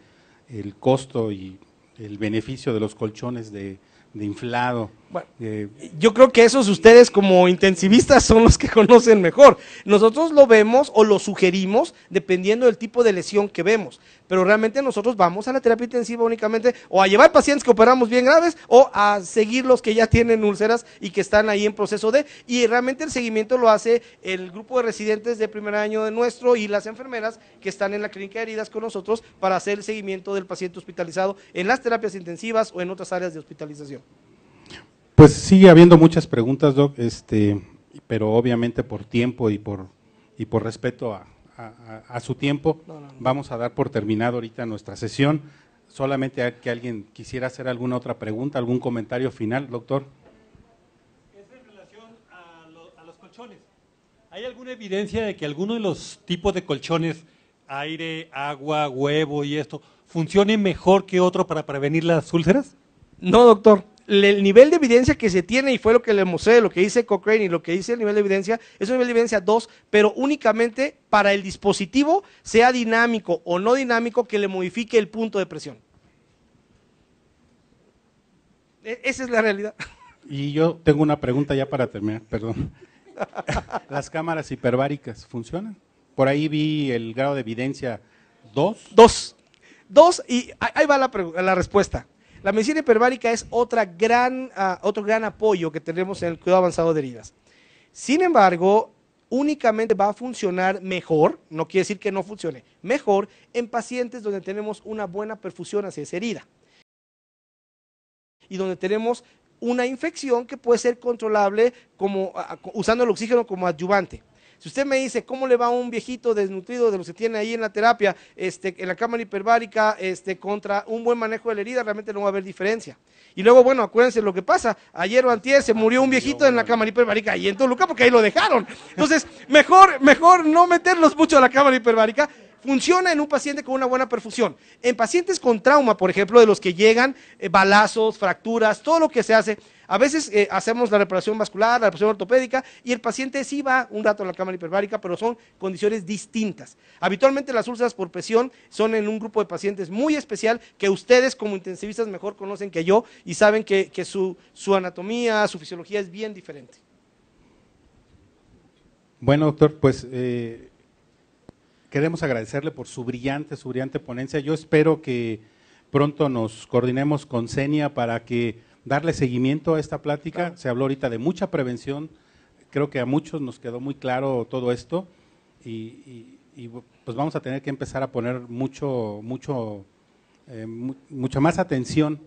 el costo y el beneficio de los colchones de inflado. Bueno, eh, yo creo que esos ustedes como intensivistas son los que conocen mejor. Nosotros lo vemos o lo sugerimos dependiendo del tipo de lesión que vemos, pero realmente nosotros vamos a la terapia intensiva únicamente o a llevar pacientes que operamos bien graves o a seguir los que ya tienen úlceras y que están ahí en proceso de y realmente el seguimiento lo hace el grupo de residentes de primer año de nuestro y las enfermeras que están en la clínica de heridas con nosotros para hacer el seguimiento del paciente hospitalizado en las terapias intensivas o en otras áreas de hospitalización. Pues sigue habiendo muchas preguntas, Doc, este, pero obviamente por tiempo y por, y por respeto a, su tiempo, vamos a dar por terminado ahorita nuestra sesión. Solamente que alguien quisiera hacer alguna otra pregunta, algún comentario final, doctor. Es en relación a, a los colchones. ¿Hay alguna evidencia de que alguno de los tipos de colchones, aire, agua, huevo y esto, funcione mejor que otro para prevenir las úlceras? No, doctor el nivel de evidencia que se tiene, y fue lo que le mostré, lo que dice Cochrane y lo que dice el nivel de evidencia, es un nivel de evidencia 2, pero únicamente para el dispositivo, sea dinámico o no dinámico, que le modifique el punto de presión. E, esa es la realidad. Y yo tengo una pregunta ya para terminar, perdón. ¿Las cámaras hiperbáricas funcionan? Por ahí vi el grado de evidencia 2. 2. y ahí va la, la respuesta. La medicina hiperbárica es otra gran, ah, otro gran apoyo que tenemos en el cuidado avanzado de heridas. Sin embargo, únicamente va a funcionar mejor, no quiere decir que no funcione, mejor en pacientes donde tenemos una buena perfusión hacia esa herida y donde tenemos una infección que puede ser controlable como, ah, usando el oxígeno como adyuvante. Si usted me dice cómo le va a un viejito desnutrido de los que tiene ahí en la terapia, este, en la cámara hiperbárica, este, contra un buen manejo de la herida, realmente no va a haber diferencia. Y luego, bueno, acuérdense lo que pasa. Ayer o antier se ah, murió un viejito en la cámara hiperbárica y en Toluca porque ahí lo dejaron. Entonces, mejor, mejor no meterlos mucho a la cámara hiperbárica funciona en un paciente con una buena perfusión. En pacientes con trauma, por ejemplo, de los que llegan eh, balazos, fracturas, todo lo que se hace, a veces eh, hacemos la reparación vascular, la reparación ortopédica, y el paciente sí va un rato a la cámara hiperbárica, pero son condiciones distintas. Habitualmente las úlceras por presión son en un grupo de pacientes muy especial que ustedes como intensivistas mejor conocen que yo y saben que, su, anatomía, su fisiología es bien diferente. Bueno, doctor, pues eh, queremos agradecerle por su brillante, su brillante ponencia. Yo espero que pronto nos coordinemos con Senia para que darle seguimiento a esta plática. Se habló ahorita de mucha prevención. Creo que a muchos nos quedó muy claro todo esto y, pues vamos a tener que empezar a poner mucho, mucho, eh, mucha más atención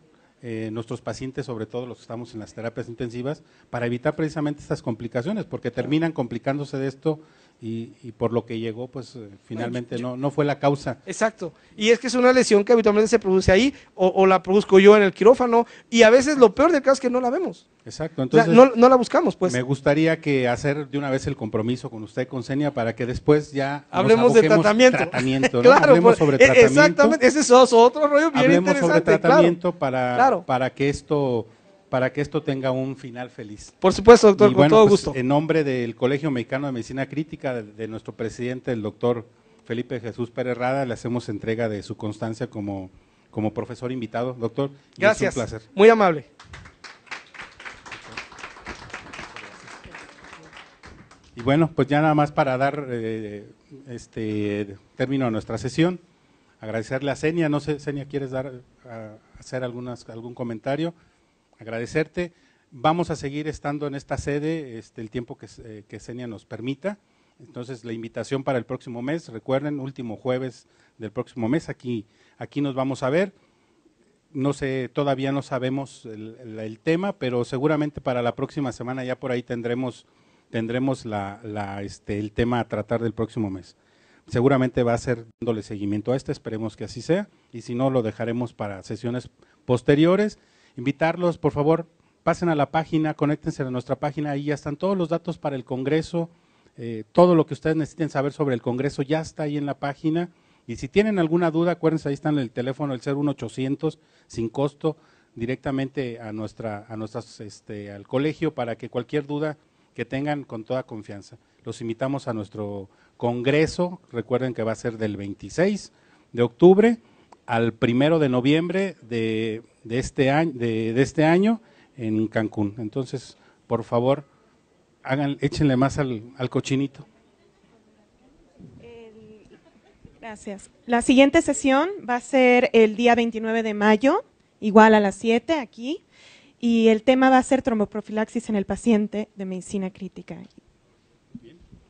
eh, nuestros pacientes, sobre todo los que estamos en las terapias intensivas, para evitar precisamente estas complicaciones, porque terminan complicándose de esto y, por lo que llegó, pues eh, finalmente no, no fue la causa. Exacto. Y es que es una lesión que habitualmente se produce ahí o, la produzco yo en el quirófano y a veces lo peor del caso es que no la vemos. Exacto. Entonces, no, la buscamos, pues. Me gustaría que hacer de una vez el compromiso con usted, con Senia, para que después ya hablemos de tratamiento. tratamiento claro, hablemos sobre tratamiento. Exactamente. Ese es otro rollo bien hablemos interesante. sobre tratamiento para, para que esto para que esto tenga un final feliz. Por supuesto, doctor, con todo pues, gusto. En nombre del Colegio Mexicano de Medicina Crítica, de, nuestro presidente, el doctor Felipe Jesús Pérez Rada, le hacemos entrega de su constancia como, profesor invitado. Doctor, gracias. Muy amable. Y bueno, pues ya nada más para dar eh, este término a nuestra sesión, agradecerle a Senia, no sé, Senia, ¿quieres dar, hacer algunas, algún comentario? agradecerte. Vamos a seguir estando en esta sede este, el tiempo eh, que, Senia nos permita. Entonces, la invitación para el próximo mes, recuerden, último jueves del próximo mes, aquí, aquí nos vamos a ver. No sé, todavía no sabemos el, tema, pero seguramente para la próxima semana ya por ahí tendremos, tendremos la, este, el tema a tratar del próximo mes. Seguramente va a ser dándole seguimiento a este, esperemos que así sea, y si no, lo dejaremos para sesiones posteriores invitarlos, por favor, pasen a la página, conéctense a nuestra página, ahí ya están todos los datos para el Congreso, eh, todo lo que ustedes necesiten saber sobre el Congreso ya está ahí en la página. Y si tienen alguna duda, acuérdense, ahí está en el teléfono, el 01800, sin costo, directamente a nuestra, a nuestras, este, al colegio para que cualquier duda que tengan con toda confianza. Los invitamos a nuestro congreso, recuerden que va a ser del 26 de octubre al primero de noviembre de, este, año, de, este año en Cancún. Entonces, por favor, hagan, échenle más al, cochinito. gracias. La siguiente sesión va a ser el día 29 de mayo, igual a las 7 aquí, y el tema va a ser tromboprofilaxis en el paciente de medicina crítica.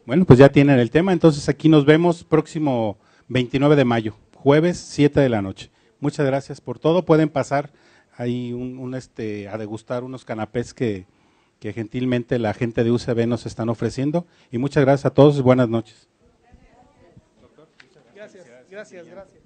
Bueno, pues ya tienen el tema, entonces aquí nos vemos próximo 29 de mayo jueves 7 de la noche. Muchas gracias por todo. Pueden pasar ahí un, un este, a degustar unos canapés que, que gentilmente la gente de UCB nos están ofreciendo. Y muchas gracias a todos y buenas noches. Gracias, gracias, gracias.